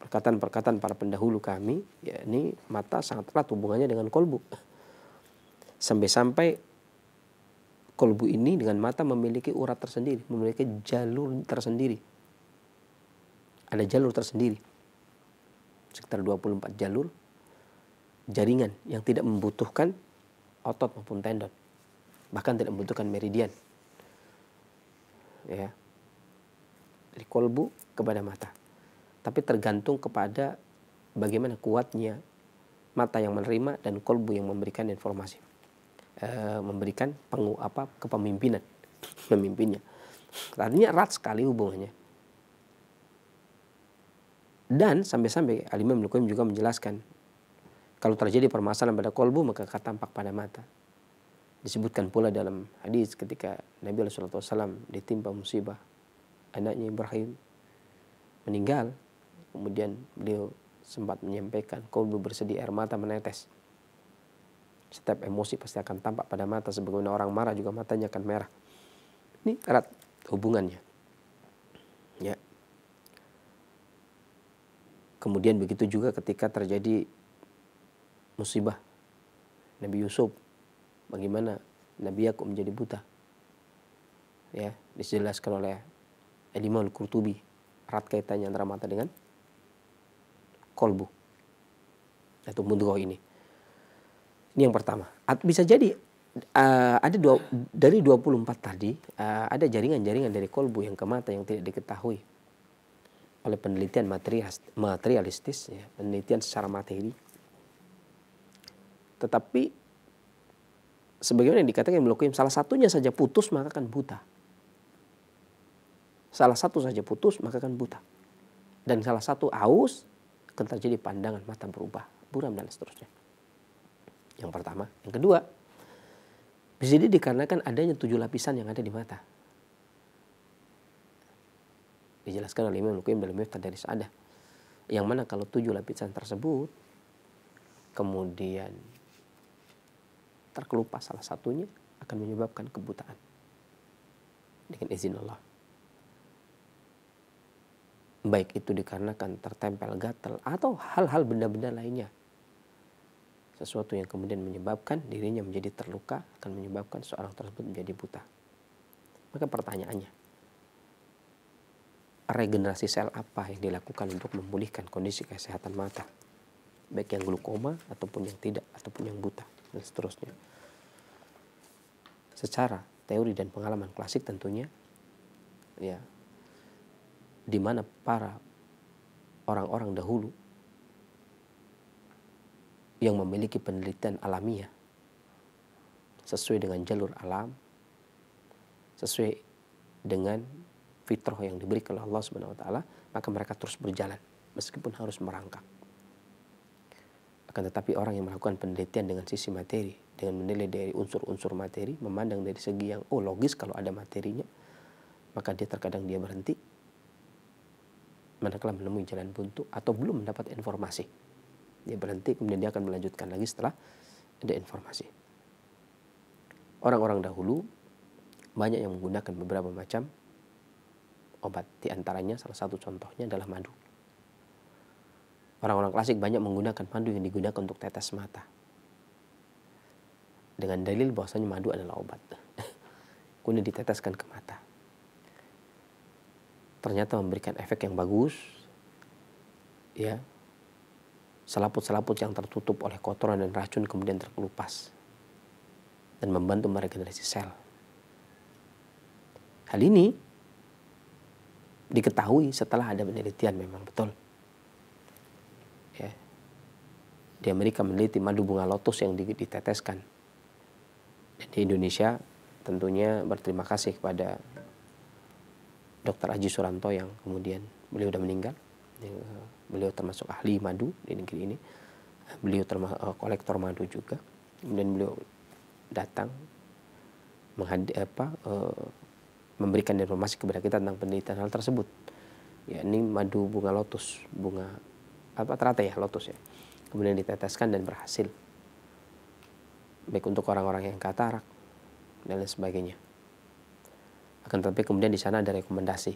perkataan-perkataan para pendahulu kami, yakni mata sangat erat hubungannya dengan kolbu. Sampai-sampai kolbu ini dengan mata memiliki urat tersendiri, memiliki jalur tersendiri. Ada jalur tersendiri. Sekitar 24 jalur jaringan yang tidak membutuhkan otot maupun tendon. Bahkan tidak membutuhkan meridian. Ya dari kolbu kepada mata. Tapi tergantung kepada bagaimana kuatnya mata yang menerima dan kolbu yang memberikan informasi. E, memberikan pengu, apa kepemimpinan memimpinnya. Artinya erat sekali hubungannya. Dan sampai-sampai Alimah Ibnu juga menjelaskan kalau terjadi permasalahan pada kolbu maka akan tampak pada mata. Disebutkan pula dalam hadis ketika Nabi Shallallahu Alaihi Wasallam ditimpa musibah anaknya Ibrahim meninggal kemudian beliau sempat menyampaikan kau bersedih air mata menetes setiap emosi pasti akan tampak pada mata sebagaimana orang marah juga matanya akan merah ini erat hubungannya ya kemudian begitu juga ketika terjadi musibah Nabi Yusuf bagaimana Nabi Yakub menjadi buta ya dijelaskan oleh Imam Al-Qurtubi erat kaitannya antara mata dengan kolbu atau mudghah ini. Ini yang pertama. Bisa jadi uh, ada dua, dari 24 tadi uh, ada jaringan-jaringan dari kolbu yang ke mata yang tidak diketahui oleh penelitian materialis, materialistis, ya, penelitian secara materi. Tetapi sebagaimana yang dikatakan Ibnu salah satunya saja putus maka akan buta salah satu saja putus maka akan buta. Dan salah satu aus akan terjadi pandangan mata berubah, buram dan seterusnya. Yang pertama, yang kedua, bisa jadi dikarenakan adanya tujuh lapisan yang ada di mata. Dijelaskan oleh Imam Luqim dalam Miftah dari Sa'adah. Yang mana kalau tujuh lapisan tersebut kemudian terkelupas salah satunya akan menyebabkan kebutaan. Dengan izin Allah baik itu dikarenakan tertempel gatal atau hal-hal benda-benda lainnya. Sesuatu yang kemudian menyebabkan dirinya menjadi terluka akan menyebabkan seorang tersebut menjadi buta. Maka pertanyaannya, regenerasi sel apa yang dilakukan untuk memulihkan kondisi kesehatan mata? Baik yang glukoma ataupun yang tidak, ataupun yang buta, dan seterusnya. Secara teori dan pengalaman klasik tentunya, ya di mana para orang-orang dahulu yang memiliki penelitian alamiah sesuai dengan jalur alam sesuai dengan fitrah yang diberikan oleh Allah Subhanahu wa taala maka mereka terus berjalan meskipun harus merangkak akan tetapi orang yang melakukan penelitian dengan sisi materi dengan menilai dari unsur-unsur materi memandang dari segi yang oh logis kalau ada materinya maka dia terkadang dia berhenti manakala menemui jalan buntu atau belum mendapat informasi. Dia berhenti kemudian dia akan melanjutkan lagi setelah ada informasi. Orang-orang dahulu banyak yang menggunakan beberapa macam obat. Di antaranya salah satu contohnya adalah madu. Orang-orang klasik banyak menggunakan madu yang digunakan untuk tetes mata. Dengan dalil bahwasanya madu adalah obat. Kemudian diteteskan ke mata ternyata memberikan efek yang bagus ya selaput-selaput yang tertutup oleh kotoran dan racun kemudian terkelupas dan membantu meregenerasi sel. Hal ini diketahui setelah ada penelitian memang betul. Ya. Di Amerika meneliti madu bunga lotus yang diteteskan. Dan di Indonesia tentunya berterima kasih kepada Dr. Aji Suranto yang kemudian beliau sudah meninggal. Eh, beliau termasuk ahli madu di negeri ini. Eh, beliau termasuk uh, eh, kolektor madu juga. Kemudian beliau datang menghad apa uh, memberikan informasi kepada kita tentang penelitian hal tersebut. Ya, ini madu bunga lotus, bunga apa teratai ya lotus ya. Kemudian diteteskan dan berhasil. Baik untuk orang-orang yang katarak dan lain sebagainya akan tetapi kemudian di sana ada rekomendasi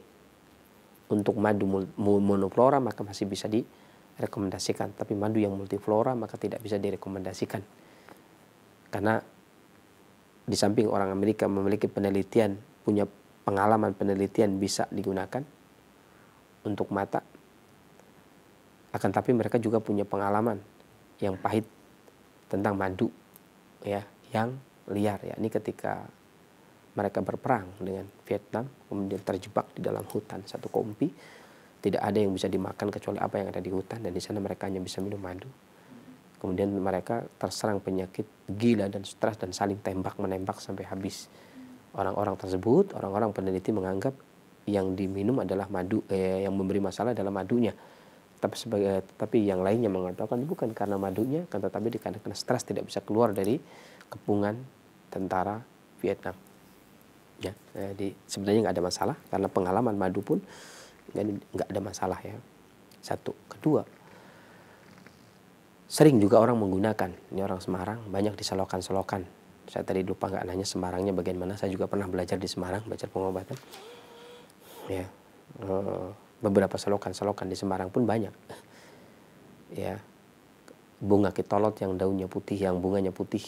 untuk madu monoflora maka masih bisa direkomendasikan tapi madu yang multiflora maka tidak bisa direkomendasikan karena di samping orang Amerika memiliki penelitian punya pengalaman penelitian bisa digunakan untuk mata akan tapi mereka juga punya pengalaman yang pahit tentang madu ya yang liar ya ini ketika mereka berperang dengan Vietnam, kemudian terjebak di dalam hutan satu kompi, tidak ada yang bisa dimakan kecuali apa yang ada di hutan dan di sana mereka hanya bisa minum madu. Kemudian mereka terserang penyakit gila dan stres dan saling tembak menembak sampai habis. Orang-orang tersebut, orang-orang peneliti menganggap yang diminum adalah madu eh, yang memberi masalah adalah madunya. Tapi sebagai eh, tapi yang lainnya mengatakan bukan karena madunya, kan tetapi dikarenakan stres tidak bisa keluar dari kepungan tentara Vietnam ya jadi eh, sebenarnya nggak ada masalah karena pengalaman madu pun nggak ada masalah ya satu kedua sering juga orang menggunakan ini orang Semarang banyak diselokan-selokan saya tadi lupa nggak nanya Semarangnya bagaimana saya juga pernah belajar di Semarang belajar pengobatan ya eh, beberapa selokan-selokan di Semarang pun banyak ya bunga kitolot yang daunnya putih yang bunganya putih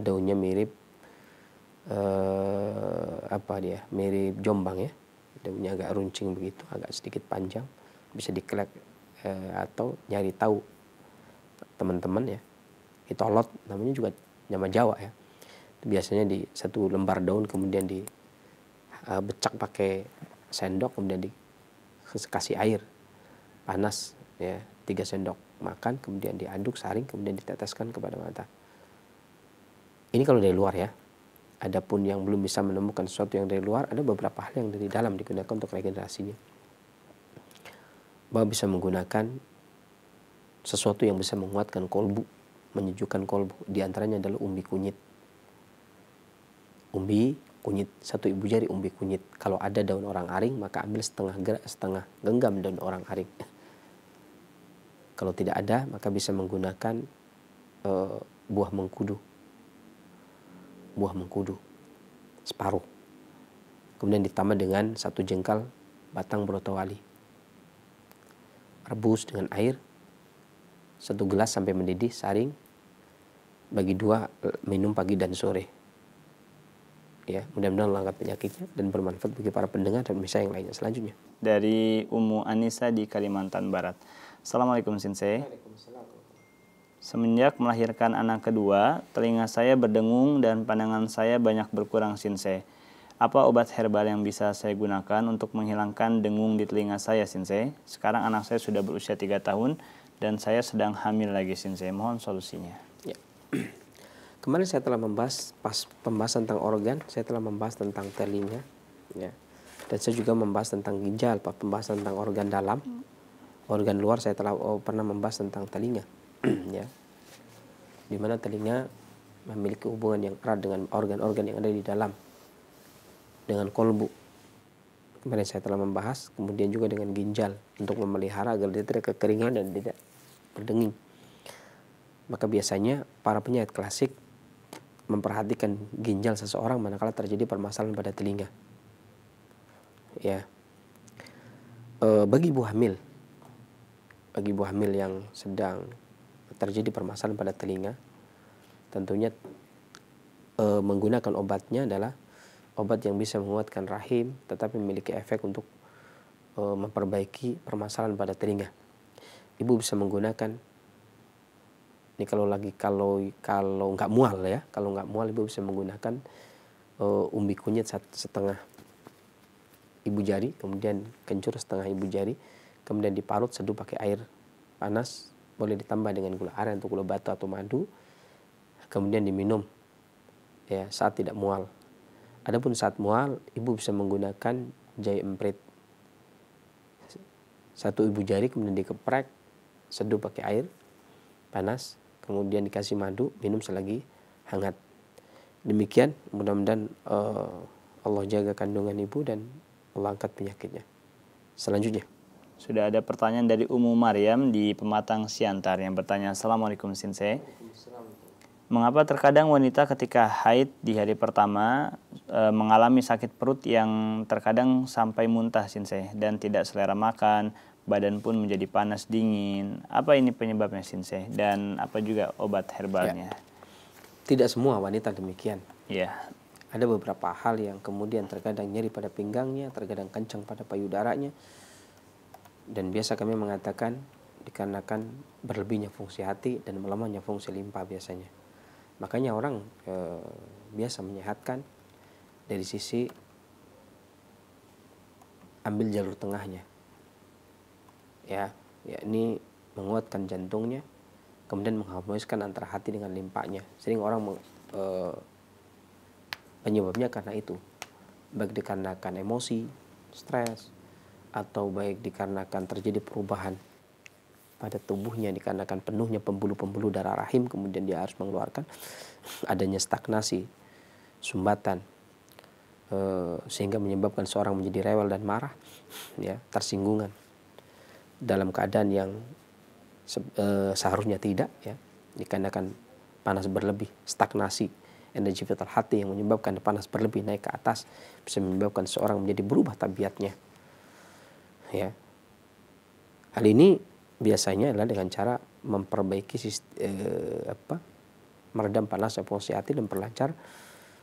daunnya mirip eh, apa dia mirip jombang ya daunnya agak runcing begitu agak sedikit panjang bisa dikelak eh, atau nyari tahu teman-teman ya hitolot namanya juga nama Jawa ya biasanya di satu lembar daun kemudian di eh, becak pakai sendok kemudian dikasih air panas ya tiga sendok makan kemudian diaduk saring kemudian diteteskan kepada mata ini kalau dari luar ya Adapun yang belum bisa menemukan sesuatu yang dari luar, ada beberapa hal yang dari dalam digunakan untuk regenerasinya. Bahwa bisa menggunakan sesuatu yang bisa menguatkan kolbu, menyejukkan kolbu. Di antaranya adalah umbi kunyit. Umbi kunyit, satu ibu jari umbi kunyit. Kalau ada daun orang aring, maka ambil setengah gerak, setengah genggam daun orang aring. Kalau tidak ada, maka bisa menggunakan e, buah mengkudu buah mengkudu separuh kemudian ditambah dengan satu jengkal batang brotowali rebus dengan air satu gelas sampai mendidih saring bagi dua minum pagi dan sore ya mudah-mudahan langkat penyakitnya dan bermanfaat bagi para pendengar dan misalnya yang lainnya selanjutnya dari Umu Anisa di Kalimantan Barat Assalamualaikum Sensei Semenjak melahirkan anak kedua, telinga saya berdengung dan pandangan saya banyak berkurang sinse. Apa obat herbal yang bisa saya gunakan untuk menghilangkan dengung di telinga saya sinse? Sekarang anak saya sudah berusia 3 tahun dan saya sedang hamil lagi sinse. Mohon solusinya. Ya. Kemarin saya telah membahas pas pembahasan tentang organ, saya telah membahas tentang telinga, ya. Dan saya juga membahas tentang ginjal, pembahasan tentang organ dalam, organ luar saya telah oh, pernah membahas tentang telinga. ya di mana telinga memiliki hubungan yang erat dengan organ-organ yang ada di dalam dengan kolbu kemarin saya telah membahas kemudian juga dengan ginjal untuk memelihara agar dia tidak kekeringan dan tidak berdenging maka biasanya para penyakit klasik memperhatikan ginjal seseorang manakala terjadi permasalahan pada telinga ya e, bagi ibu hamil bagi ibu hamil yang sedang terjadi permasalahan pada telinga, tentunya e, menggunakan obatnya adalah obat yang bisa menguatkan rahim, tetapi memiliki efek untuk e, memperbaiki permasalahan pada telinga. Ibu bisa menggunakan ini kalau lagi kalau kalau nggak mual ya, kalau nggak mual ibu bisa menggunakan e, umbi kunyit setengah ibu jari, kemudian kencur setengah ibu jari, kemudian diparut seduh pakai air panas boleh ditambah dengan gula aren atau gula batu atau madu kemudian diminum ya saat tidak mual. Adapun saat mual ibu bisa menggunakan jahe emprit. Satu ibu jari kemudian dikeprek, seduh pakai air panas, kemudian dikasih madu, minum selagi hangat. Demikian mudah-mudahan uh, Allah jaga kandungan ibu dan Allah angkat penyakitnya. Selanjutnya sudah ada pertanyaan dari Umu Mariam di Pematang Siantar yang bertanya, Assalamualaikum Sinse. Mengapa terkadang wanita ketika haid di hari pertama e, mengalami sakit perut yang terkadang sampai muntah Sinse dan tidak selera makan, badan pun menjadi panas dingin. Apa ini penyebabnya Sinse dan apa juga obat herbalnya? Ya. Tidak semua wanita demikian. Ya ada beberapa hal yang kemudian terkadang nyeri pada pinggangnya, terkadang kencang pada payudaranya, dan biasa kami mengatakan dikarenakan berlebihnya fungsi hati dan melemahnya fungsi limpa biasanya. Makanya orang e, biasa menyehatkan dari sisi ambil jalur tengahnya. Ya, yakni menguatkan jantungnya, kemudian mengharmoniskan antara hati dengan limpanya. Sering orang meng, e, penyebabnya karena itu, baik dikarenakan emosi, stres, atau baik dikarenakan terjadi perubahan pada tubuhnya dikarenakan penuhnya pembuluh-pembuluh darah rahim kemudian dia harus mengeluarkan adanya stagnasi sumbatan eh, sehingga menyebabkan seorang menjadi rewel dan marah ya tersinggungan dalam keadaan yang eh, seharusnya tidak ya dikarenakan panas berlebih stagnasi energi vital hati yang menyebabkan panas berlebih naik ke atas bisa menyebabkan seorang menjadi berubah tabiatnya ya hal ini biasanya adalah dengan cara memperbaiki sistem, eh, apa meredam panas emosi hati dan perlancar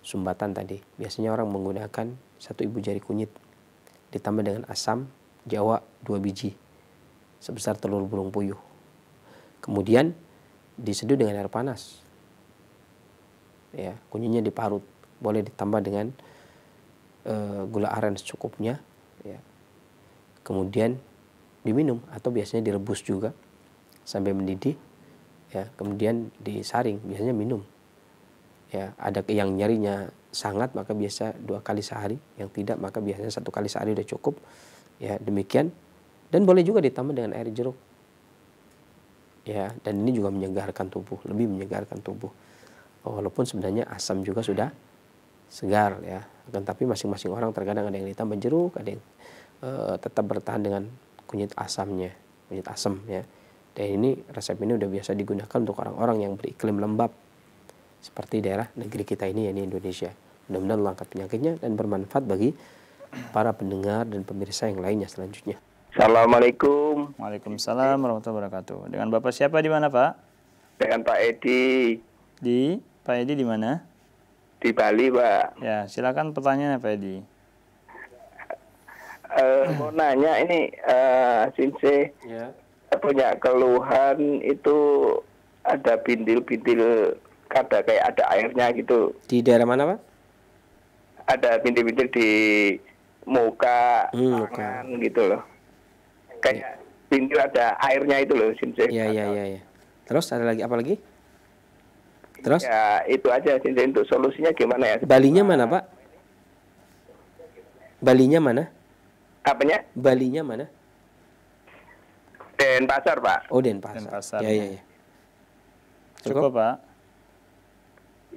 sumbatan tadi biasanya orang menggunakan satu ibu jari kunyit ditambah dengan asam jawa dua biji sebesar telur burung puyuh kemudian diseduh dengan air panas ya kunyitnya diparut boleh ditambah dengan e, gula aren secukupnya kemudian diminum atau biasanya direbus juga sampai mendidih ya kemudian disaring biasanya minum ya ada yang nyarinya sangat maka biasa dua kali sehari yang tidak maka biasanya satu kali sehari sudah cukup ya demikian dan boleh juga ditambah dengan air jeruk ya dan ini juga menyegarkan tubuh lebih menyegarkan tubuh walaupun sebenarnya asam juga sudah segar ya akan tapi masing-masing orang terkadang ada yang ditambah jeruk ada yang Eh, tetap bertahan dengan kunyit asamnya, kunyit asam ya. Dan ini resep ini udah biasa digunakan untuk orang-orang yang beriklim lembab seperti daerah negeri kita ini ya, ini Indonesia. Mudah-mudahan langkah penyakitnya dan bermanfaat bagi para pendengar dan pemirsa yang lainnya selanjutnya. Assalamualaikum. Waalaikumsalam warahmatullahi wabarakatuh. Dengan Bapak siapa di mana Pak? Dengan Pak Edi. Di Pak Edi di mana? Di Bali Pak. Ya silakan pertanyaannya Pak Edi. Eh, hmm. mau nanya ini uh, eh, Sinse yeah. punya keluhan itu ada bintil-bintil kada kayak ada airnya gitu. Di daerah mana pak? Ada bintil-bintil di muka, hmm, tangan muka. gitu loh. Kayak yeah. bintil ada airnya itu loh Sinse. Iya iya iya. Ya. Terus ada lagi apa lagi? Terus? Ya itu aja Sinse untuk solusinya gimana ya? Balinya mana pak? Balinya mana? Apanya? Balinya mana? Denpasar, Pak. Oh, Denpasar. Denpasar. Ya, ya, ya. Cukup, Cukup Pak?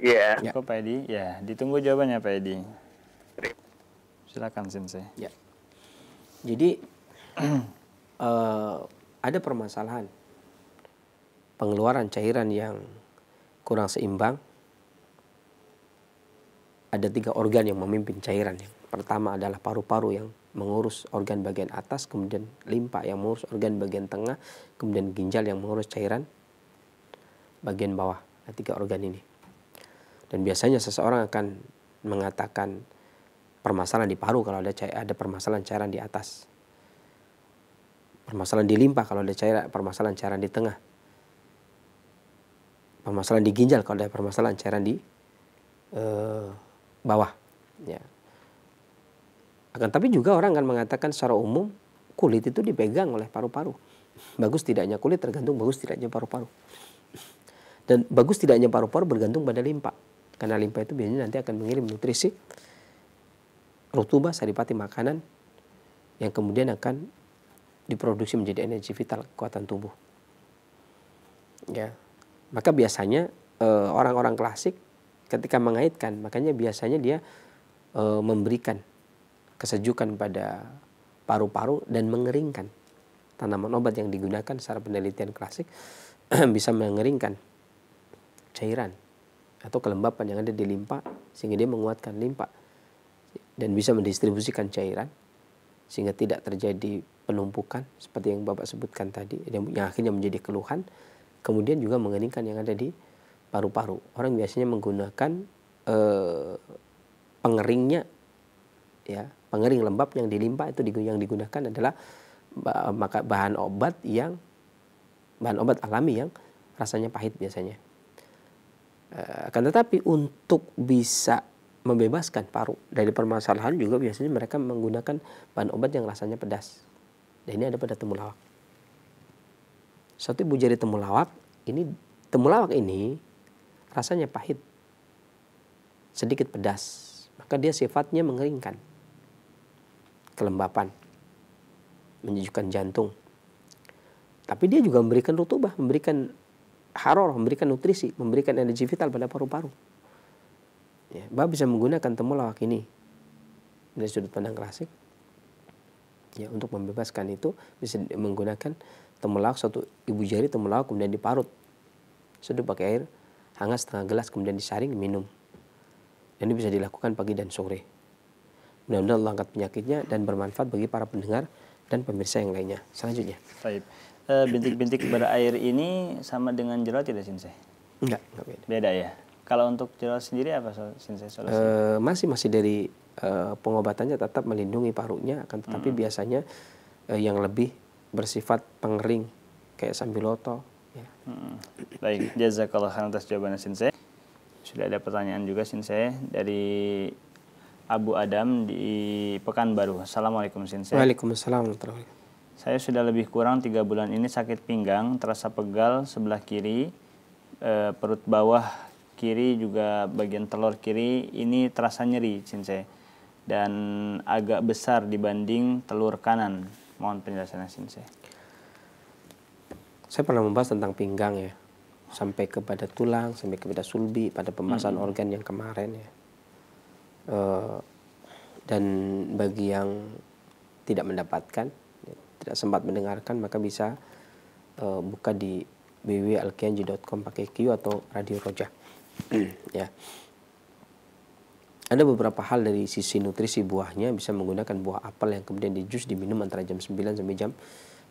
Iya. Yeah. Cukup, Pak Edi? Ya, ditunggu jawabannya, Pak Edi. Silakan, Sensei. Ya. Jadi, uh, ada permasalahan pengeluaran cairan yang kurang seimbang. Ada tiga organ yang memimpin cairan. Yang pertama adalah paru-paru yang mengurus organ bagian atas, kemudian limpa yang mengurus organ bagian tengah, kemudian ginjal yang mengurus cairan bagian bawah. Nah, tiga organ ini. Dan biasanya seseorang akan mengatakan permasalahan di paru kalau ada cair ada permasalahan cairan di atas. Permasalahan di limpa kalau ada cairan, permasalahan cairan di tengah. Permasalahan di ginjal kalau ada permasalahan cairan di eh, bawah. Ya. Akan tapi juga orang akan mengatakan secara umum kulit itu dipegang oleh paru-paru. Bagus tidaknya kulit tergantung bagus tidaknya paru-paru. Dan bagus tidaknya paru-paru bergantung pada limpa. Karena limpa itu biasanya nanti akan mengirim nutrisi, rutubah, saripati makanan yang kemudian akan diproduksi menjadi energi vital kekuatan tubuh. Ya. Maka biasanya eh, orang-orang klasik ketika mengaitkan, makanya biasanya dia eh, memberikan kesejukan pada paru-paru dan mengeringkan. Tanaman obat yang digunakan secara penelitian klasik bisa mengeringkan cairan atau kelembapan yang ada di limpa sehingga dia menguatkan limpa dan bisa mendistribusikan cairan sehingga tidak terjadi penumpukan seperti yang Bapak sebutkan tadi yang akhirnya menjadi keluhan kemudian juga mengeringkan yang ada di paru-paru orang biasanya menggunakan eh, pengeringnya ya pengering lembab yang dilimpah itu yang digunakan adalah maka bahan obat yang bahan obat alami yang rasanya pahit biasanya. Eh, akan tetapi untuk bisa membebaskan paru dari permasalahan juga biasanya mereka menggunakan bahan obat yang rasanya pedas. Dan ini ada pada temulawak. Satu ibu jari temulawak ini temulawak ini rasanya pahit, sedikit pedas, maka dia sifatnya mengeringkan kelembapan, menyejukkan jantung. Tapi dia juga memberikan rutubah, memberikan haror, memberikan nutrisi, memberikan energi vital pada paru-paru. Ya, Bab bisa menggunakan temulawak ini dari sudut pandang klasik ya untuk membebaskan itu bisa menggunakan temulawak satu ibu jari temulawak kemudian diparut seduh pakai air hangat setengah gelas kemudian disaring minum dan ini bisa dilakukan pagi dan sore Mudah-mudahan Allah angkat penyakitnya dan bermanfaat bagi para pendengar dan pemirsa yang lainnya. Selanjutnya. Baik. Eh, bintik-bintik berair ini sama dengan jerawat tidak Sensei? Enggak, beda. Beda ya. Kalau untuk jerawat sendiri apa Sensei eh, masih masih dari e, pengobatannya tetap melindungi parunya akan tetapi -hmm. biasanya e, yang lebih bersifat pengering kayak sambiloto ya. -hmm. Baik, jazakallah khairan atas jawaban Sensei. Sudah ada pertanyaan juga Sensei dari Abu Adam di Pekanbaru. Assalamualaikum Sensei. Waalaikumsalam. Saya sudah lebih kurang tiga bulan ini sakit pinggang, terasa pegal sebelah kiri, eh, perut bawah kiri juga bagian telur kiri ini terasa nyeri Sensei dan agak besar dibanding telur kanan. Mohon penjelasannya Sensei. Saya pernah membahas tentang pinggang ya, sampai kepada tulang, sampai kepada sulbi, pada pembahasan hmm. organ yang kemarin ya Eh, dan bagi yang tidak mendapatkan ya, tidak sempat mendengarkan maka bisa eh, buka di www.alkianji.com pakai Q atau Radio Roja ya ada beberapa hal dari sisi nutrisi buahnya bisa menggunakan buah apel yang kemudian di jus diminum antara jam 9 sampai jam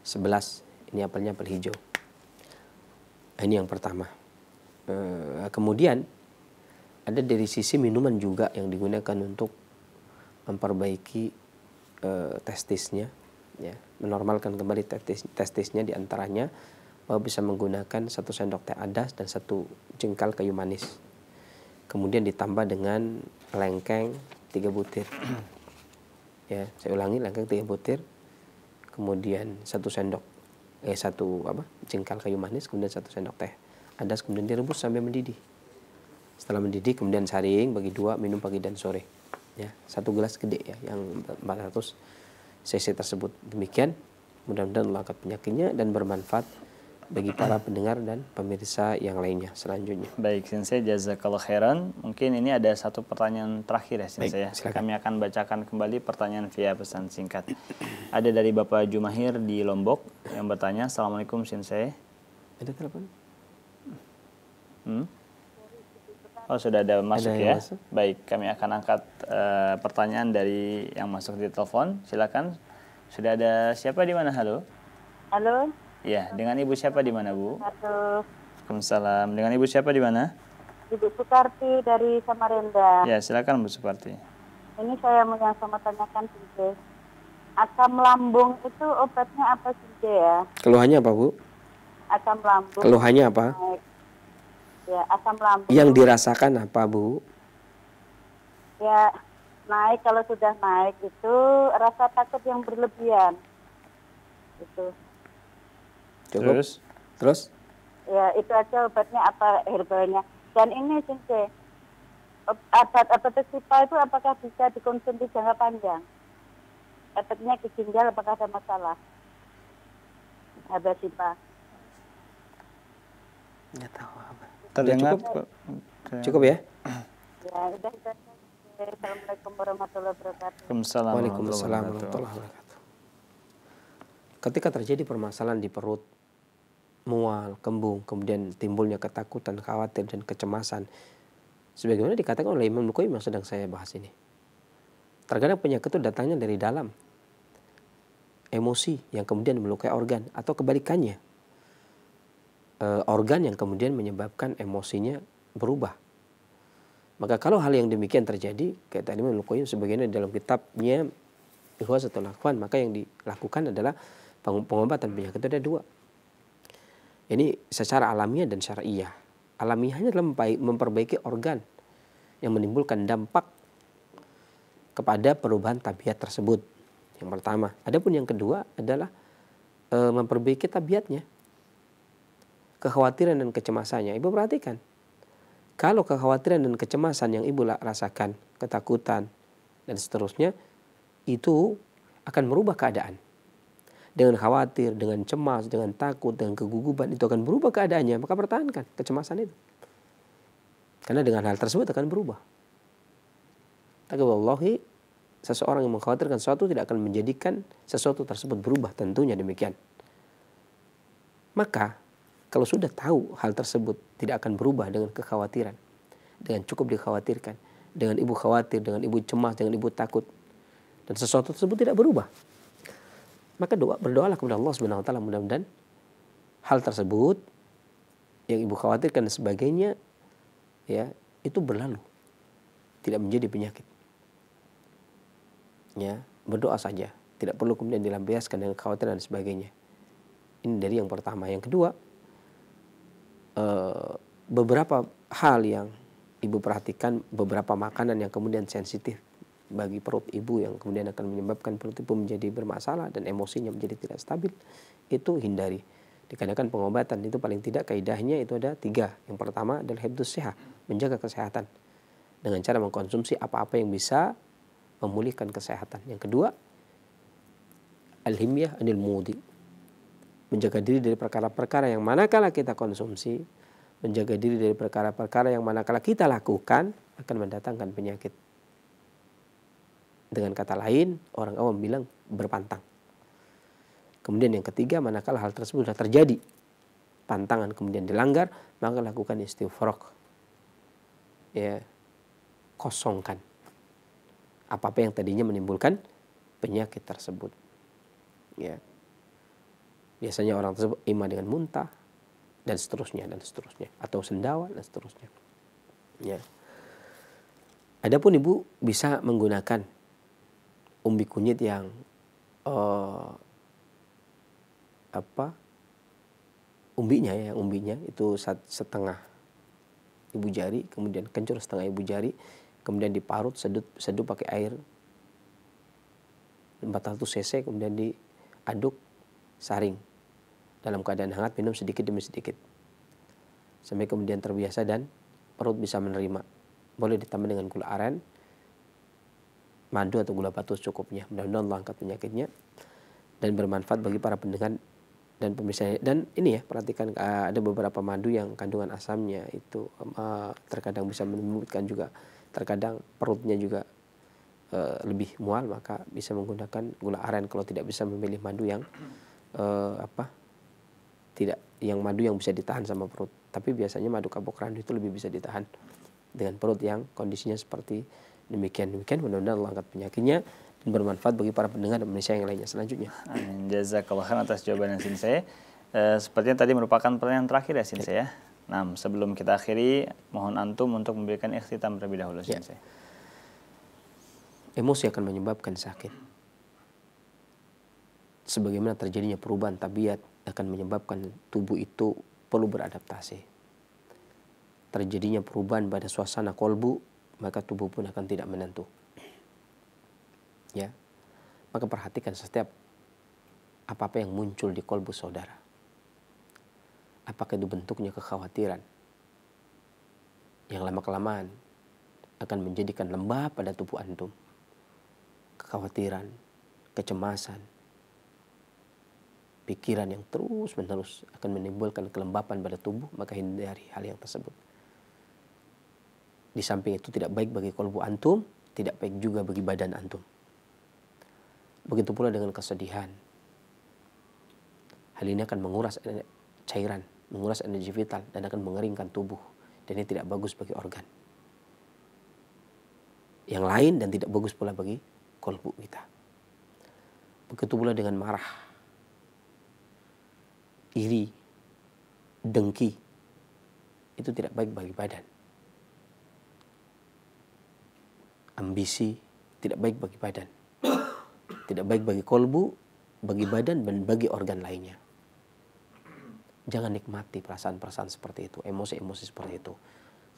11 ini apelnya apel hijau ini yang pertama eh, kemudian ada dari sisi minuman juga yang digunakan untuk memperbaiki e, testisnya ya menormalkan kembali testis testisnya diantaranya bahwa bisa menggunakan satu sendok teh adas dan satu jengkal kayu manis kemudian ditambah dengan lengkeng tiga butir ya saya ulangi lengkeng tiga butir kemudian satu sendok eh satu apa jengkal kayu manis kemudian satu sendok teh adas kemudian direbus sampai mendidih setelah mendidih kemudian saring bagi dua minum pagi dan sore ya satu gelas gede ya yang 400 cc tersebut demikian mudah-mudahan Allah angkat penyakitnya dan bermanfaat bagi para pendengar dan pemirsa yang lainnya selanjutnya. Baik, Sensei jazakallah khairan. Mungkin ini ada satu pertanyaan terakhir ya Sensei. Baik, ya. Kami akan bacakan kembali pertanyaan via pesan singkat. Ada dari Bapak Jumahir di Lombok yang bertanya, Assalamualaikum Sensei. Ada telepon? Hmm? Oh sudah ada masuk ada ya. Masuk. Baik, kami akan angkat uh, pertanyaan dari yang masuk di telepon. Silakan. Sudah ada siapa di mana? Halo. Halo. Ya, dengan ibu siapa di mana bu? Halo. Assalamualaikum. Dengan ibu siapa di mana? Ibu Suparti dari Samarinda. Ya, silakan Bu Suparti. Ini saya mau yang sama tanyakan Sinje. Asam lambung itu obatnya apa sih ya? Keluhannya apa Bu? Asam lambung. Keluhannya apa? ya asam lambung. Yang dirasakan apa Bu? Ya naik kalau sudah naik itu rasa takut yang berlebihan itu. Cukup. Terus? Terus? Ya itu aja obatnya apa herbalnya. Dan ini Cince, obat-obat sipa itu apakah bisa dikonsumsi jangka panjang? Efeknya ke ginjal apakah ada masalah? Obat sipa. Nggak tahu apa terdengar cukup? cukup ya, ya Assalamualaikum warahmatullahi wabarakatuh. Waalaikumsalam warahmatullahi wabarakatuh. Ketika terjadi permasalahan di perut, mual, kembung, kemudian timbulnya ketakutan, khawatir, dan kecemasan, sebagaimana dikatakan oleh Imam Bukhari yang sedang saya bahas ini. Terkadang penyakit itu datangnya dari dalam, emosi yang kemudian melukai organ atau kebalikannya e, organ yang kemudian menyebabkan emosinya berubah. Maka kalau hal yang demikian terjadi, kayak tadi Imam sebagainya dalam kitabnya bahwa atau Lakwan, maka yang dilakukan adalah pengobatan penyakit itu ada dua. Ini secara alamiah dan syariah. Alamiahnya adalah memperbaiki organ yang menimbulkan dampak kepada perubahan tabiat tersebut. Yang pertama. Adapun yang kedua adalah e, memperbaiki tabiatnya kekhawatiran dan kecemasannya, ibu perhatikan. Kalau kekhawatiran dan kecemasan yang ibu rasakan, ketakutan, dan seterusnya, itu akan merubah keadaan. Dengan khawatir, dengan cemas, dengan takut, dengan keguguban, itu akan berubah keadaannya. Maka pertahankan kecemasan itu. Karena dengan hal tersebut akan berubah. Tapi wallahi, seseorang yang mengkhawatirkan sesuatu tidak akan menjadikan sesuatu tersebut berubah tentunya demikian. Maka kalau sudah tahu hal tersebut tidak akan berubah dengan kekhawatiran, dengan cukup dikhawatirkan, dengan ibu khawatir, dengan ibu cemas, dengan ibu takut, dan sesuatu tersebut tidak berubah. Maka doa berdoalah kepada Allah Subhanahu wa taala mudah-mudahan hal tersebut yang ibu khawatirkan dan sebagainya ya itu berlalu tidak menjadi penyakit ya berdoa saja tidak perlu kemudian dilampiaskan dengan khawatir dan sebagainya ini dari yang pertama yang kedua Eh, beberapa hal yang ibu perhatikan beberapa makanan yang kemudian sensitif bagi perut ibu yang kemudian akan menyebabkan perut ibu menjadi bermasalah dan emosinya menjadi tidak stabil itu hindari dikarenakan pengobatan itu paling tidak kaidahnya itu ada tiga yang pertama adalah hidup sehat menjaga kesehatan dengan cara mengkonsumsi apa-apa yang bisa memulihkan kesehatan yang kedua al-himyah anil mudi menjaga diri dari perkara-perkara yang manakala kita konsumsi, menjaga diri dari perkara-perkara yang manakala kita lakukan akan mendatangkan penyakit. Dengan kata lain, orang awam bilang berpantang. Kemudian yang ketiga, manakala hal tersebut sudah terjadi, pantangan kemudian dilanggar, maka lakukan istifrok. Ya, kosongkan apa-apa yang tadinya menimbulkan penyakit tersebut. Ya. Biasanya orang tersebut iman dengan muntah dan seterusnya dan seterusnya atau sendawa dan seterusnya. Ya. Adapun ibu bisa menggunakan umbi kunyit yang uh, apa umbinya ya umbinya itu setengah ibu jari kemudian kencur setengah ibu jari kemudian diparut sedut sedut pakai air 400 cc kemudian diaduk saring dalam keadaan hangat minum sedikit demi sedikit sampai kemudian terbiasa dan perut bisa menerima boleh ditambah dengan gula aren madu atau gula batu secukupnya mudah-mudahan Allah angkat penyakitnya dan bermanfaat bagi para pendengar dan pemirsa dan ini ya perhatikan eh, ada beberapa madu yang kandungan asamnya itu eh, terkadang bisa menimbulkan juga terkadang perutnya juga eh, lebih mual maka bisa menggunakan gula aren kalau tidak bisa memilih madu yang apa tidak yang madu yang bisa ditahan sama perut tapi biasanya madu randu itu lebih bisa ditahan dengan perut yang kondisinya seperti demikian demikian mudah-mudahan Allah penyakitnya dan bermanfaat bagi para pendengar dan Indonesia yang lainnya selanjutnya Amin. jazakallah khair atas jawaban Yasin saya e, eh, sepertinya tadi merupakan pertanyaan terakhir sinse ya. saya nah sebelum kita akhiri mohon antum untuk memberikan ikhtitam terlebih dahulu ya. saya emosi akan menyebabkan sakit sebagaimana terjadinya perubahan tabiat akan menyebabkan tubuh itu perlu beradaptasi. Terjadinya perubahan pada suasana kolbu, maka tubuh pun akan tidak menentu. Ya, maka perhatikan setiap apa-apa yang muncul di kolbu saudara. Apakah itu bentuknya kekhawatiran yang lama-kelamaan akan menjadikan lembah pada tubuh antum. Kekhawatiran, kecemasan, pikiran yang terus menerus akan menimbulkan kelembapan pada tubuh, maka hindari hal yang tersebut. Di samping itu tidak baik bagi kolbu antum, tidak baik juga bagi badan antum. Begitu pula dengan kesedihan. Hal ini akan menguras cairan, menguras energi vital, dan akan mengeringkan tubuh. Dan ini tidak bagus bagi organ. Yang lain dan tidak bagus pula bagi kolbu kita. Begitu pula dengan marah iri, dengki itu tidak baik bagi badan. Ambisi tidak baik bagi badan. Tidak baik bagi kolbu, bagi badan dan bagi organ lainnya. Jangan nikmati perasaan-perasaan seperti itu, emosi-emosi seperti itu.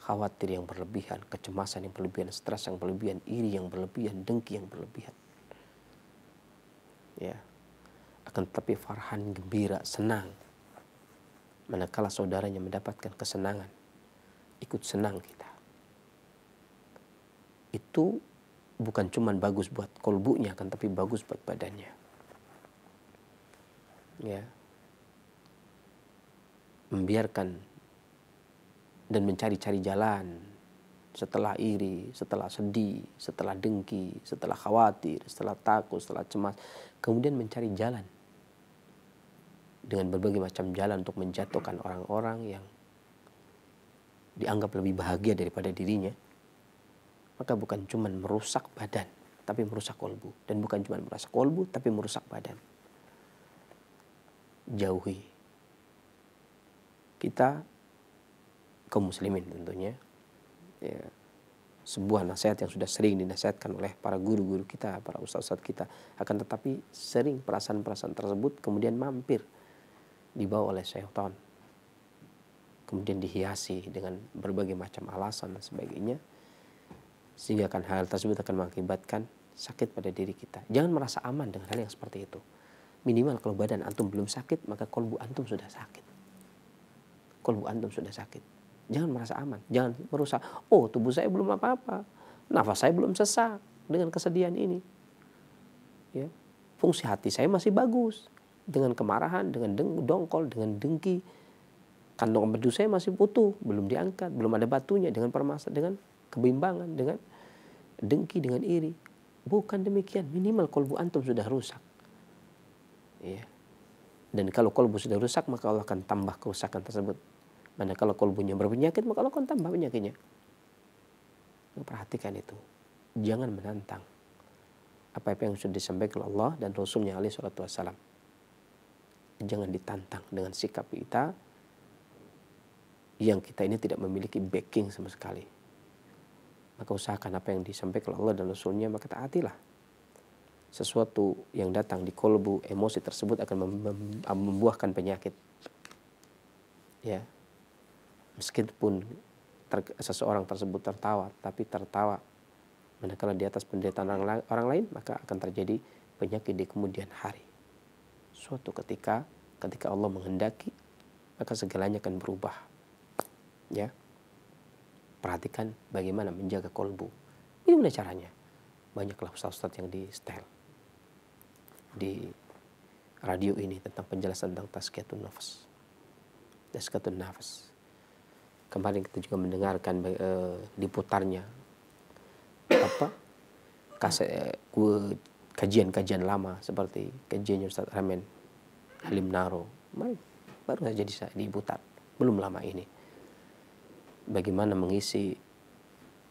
Khawatir yang berlebihan, kecemasan yang berlebihan, stres yang berlebihan, iri yang berlebihan, dengki yang berlebihan. Ya. Akan tetapi farhan, gembira, senang manakala saudaranya mendapatkan kesenangan ikut senang kita itu bukan cuma bagus buat kolbunya kan tapi bagus buat badannya ya membiarkan dan mencari-cari jalan setelah iri, setelah sedih, setelah dengki, setelah khawatir, setelah takut, setelah cemas, kemudian mencari jalan dengan berbagai macam jalan untuk menjatuhkan orang-orang yang dianggap lebih bahagia daripada dirinya, maka bukan cuma merusak badan, tapi merusak kolbu. Dan bukan cuma merusak kolbu, tapi merusak badan. Jauhi. Kita, kaum muslimin tentunya, ya, sebuah nasihat yang sudah sering dinasihatkan oleh para guru-guru kita, para ustadz-ustadz kita. Akan tetapi sering perasaan-perasaan tersebut kemudian mampir dibawa oleh syaitan kemudian dihiasi dengan berbagai macam alasan dan sebagainya sehingga akan hal tersebut akan mengakibatkan sakit pada diri kita jangan merasa aman dengan hal yang seperti itu minimal kalau badan antum belum sakit maka kolbu antum sudah sakit kolbu antum sudah sakit jangan merasa aman jangan merusak oh tubuh saya belum apa-apa nafas saya belum sesak dengan kesedihan ini ya fungsi hati saya masih bagus dengan kemarahan, dengan dongkol, dengan dengki. kandung empedu saya masih utuh, belum diangkat, belum ada batunya dengan permasa, dengan kebimbangan, dengan dengki, dengan iri. Bukan demikian, minimal kolbu antum sudah rusak. Ya. Dan kalau kolbu sudah rusak, maka Allah akan tambah kerusakan tersebut. Mana kalau kolbunya berpenyakit, maka Allah akan tambah penyakitnya. Nah, perhatikan itu. Jangan menantang apa-apa yang sudah disampaikan Allah dan Rasulnya alaih salatu wassalam jangan ditantang dengan sikap kita yang kita ini tidak memiliki backing sama sekali. Maka usahakan apa yang disampaikan oleh Allah dan Rasulnya, maka taatilah. Sesuatu yang datang di kolbu emosi tersebut akan membuahkan penyakit. Ya, meskipun ter, seseorang tersebut tertawa, tapi tertawa manakala di atas penderitaan orang, orang lain, maka akan terjadi penyakit di kemudian hari suatu ketika ketika Allah menghendaki maka segalanya akan berubah ya perhatikan bagaimana menjaga kolbu ini mana caranya banyaklah ustadz yang di setel di radio ini tentang penjelasan tentang tazkiyatun nafas tazkiyatun nafas kemarin kita juga mendengarkan uh, diputarnya apa kaset eh, kajian-kajian lama seperti kajian Ustaz Ramen Halim Naro. baru saja di, Butat, belum lama ini. Bagaimana mengisi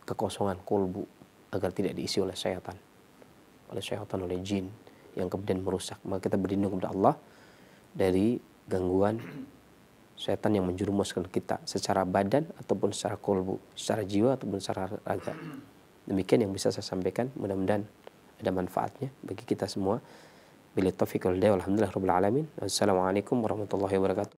kekosongan kolbu agar tidak diisi oleh syaitan, oleh syaitan, oleh jin yang kemudian merusak. Maka kita berlindung kepada Allah dari gangguan setan yang menjerumuskan kita secara badan ataupun secara kolbu, secara jiwa ataupun secara raga. Demikian yang bisa saya sampaikan. Mudah-mudahan ada manfaatnya bagi kita semua. بالتوفيق والهداية والحمد لله رب العالمين السلام عليكم ورحمة الله وبركاته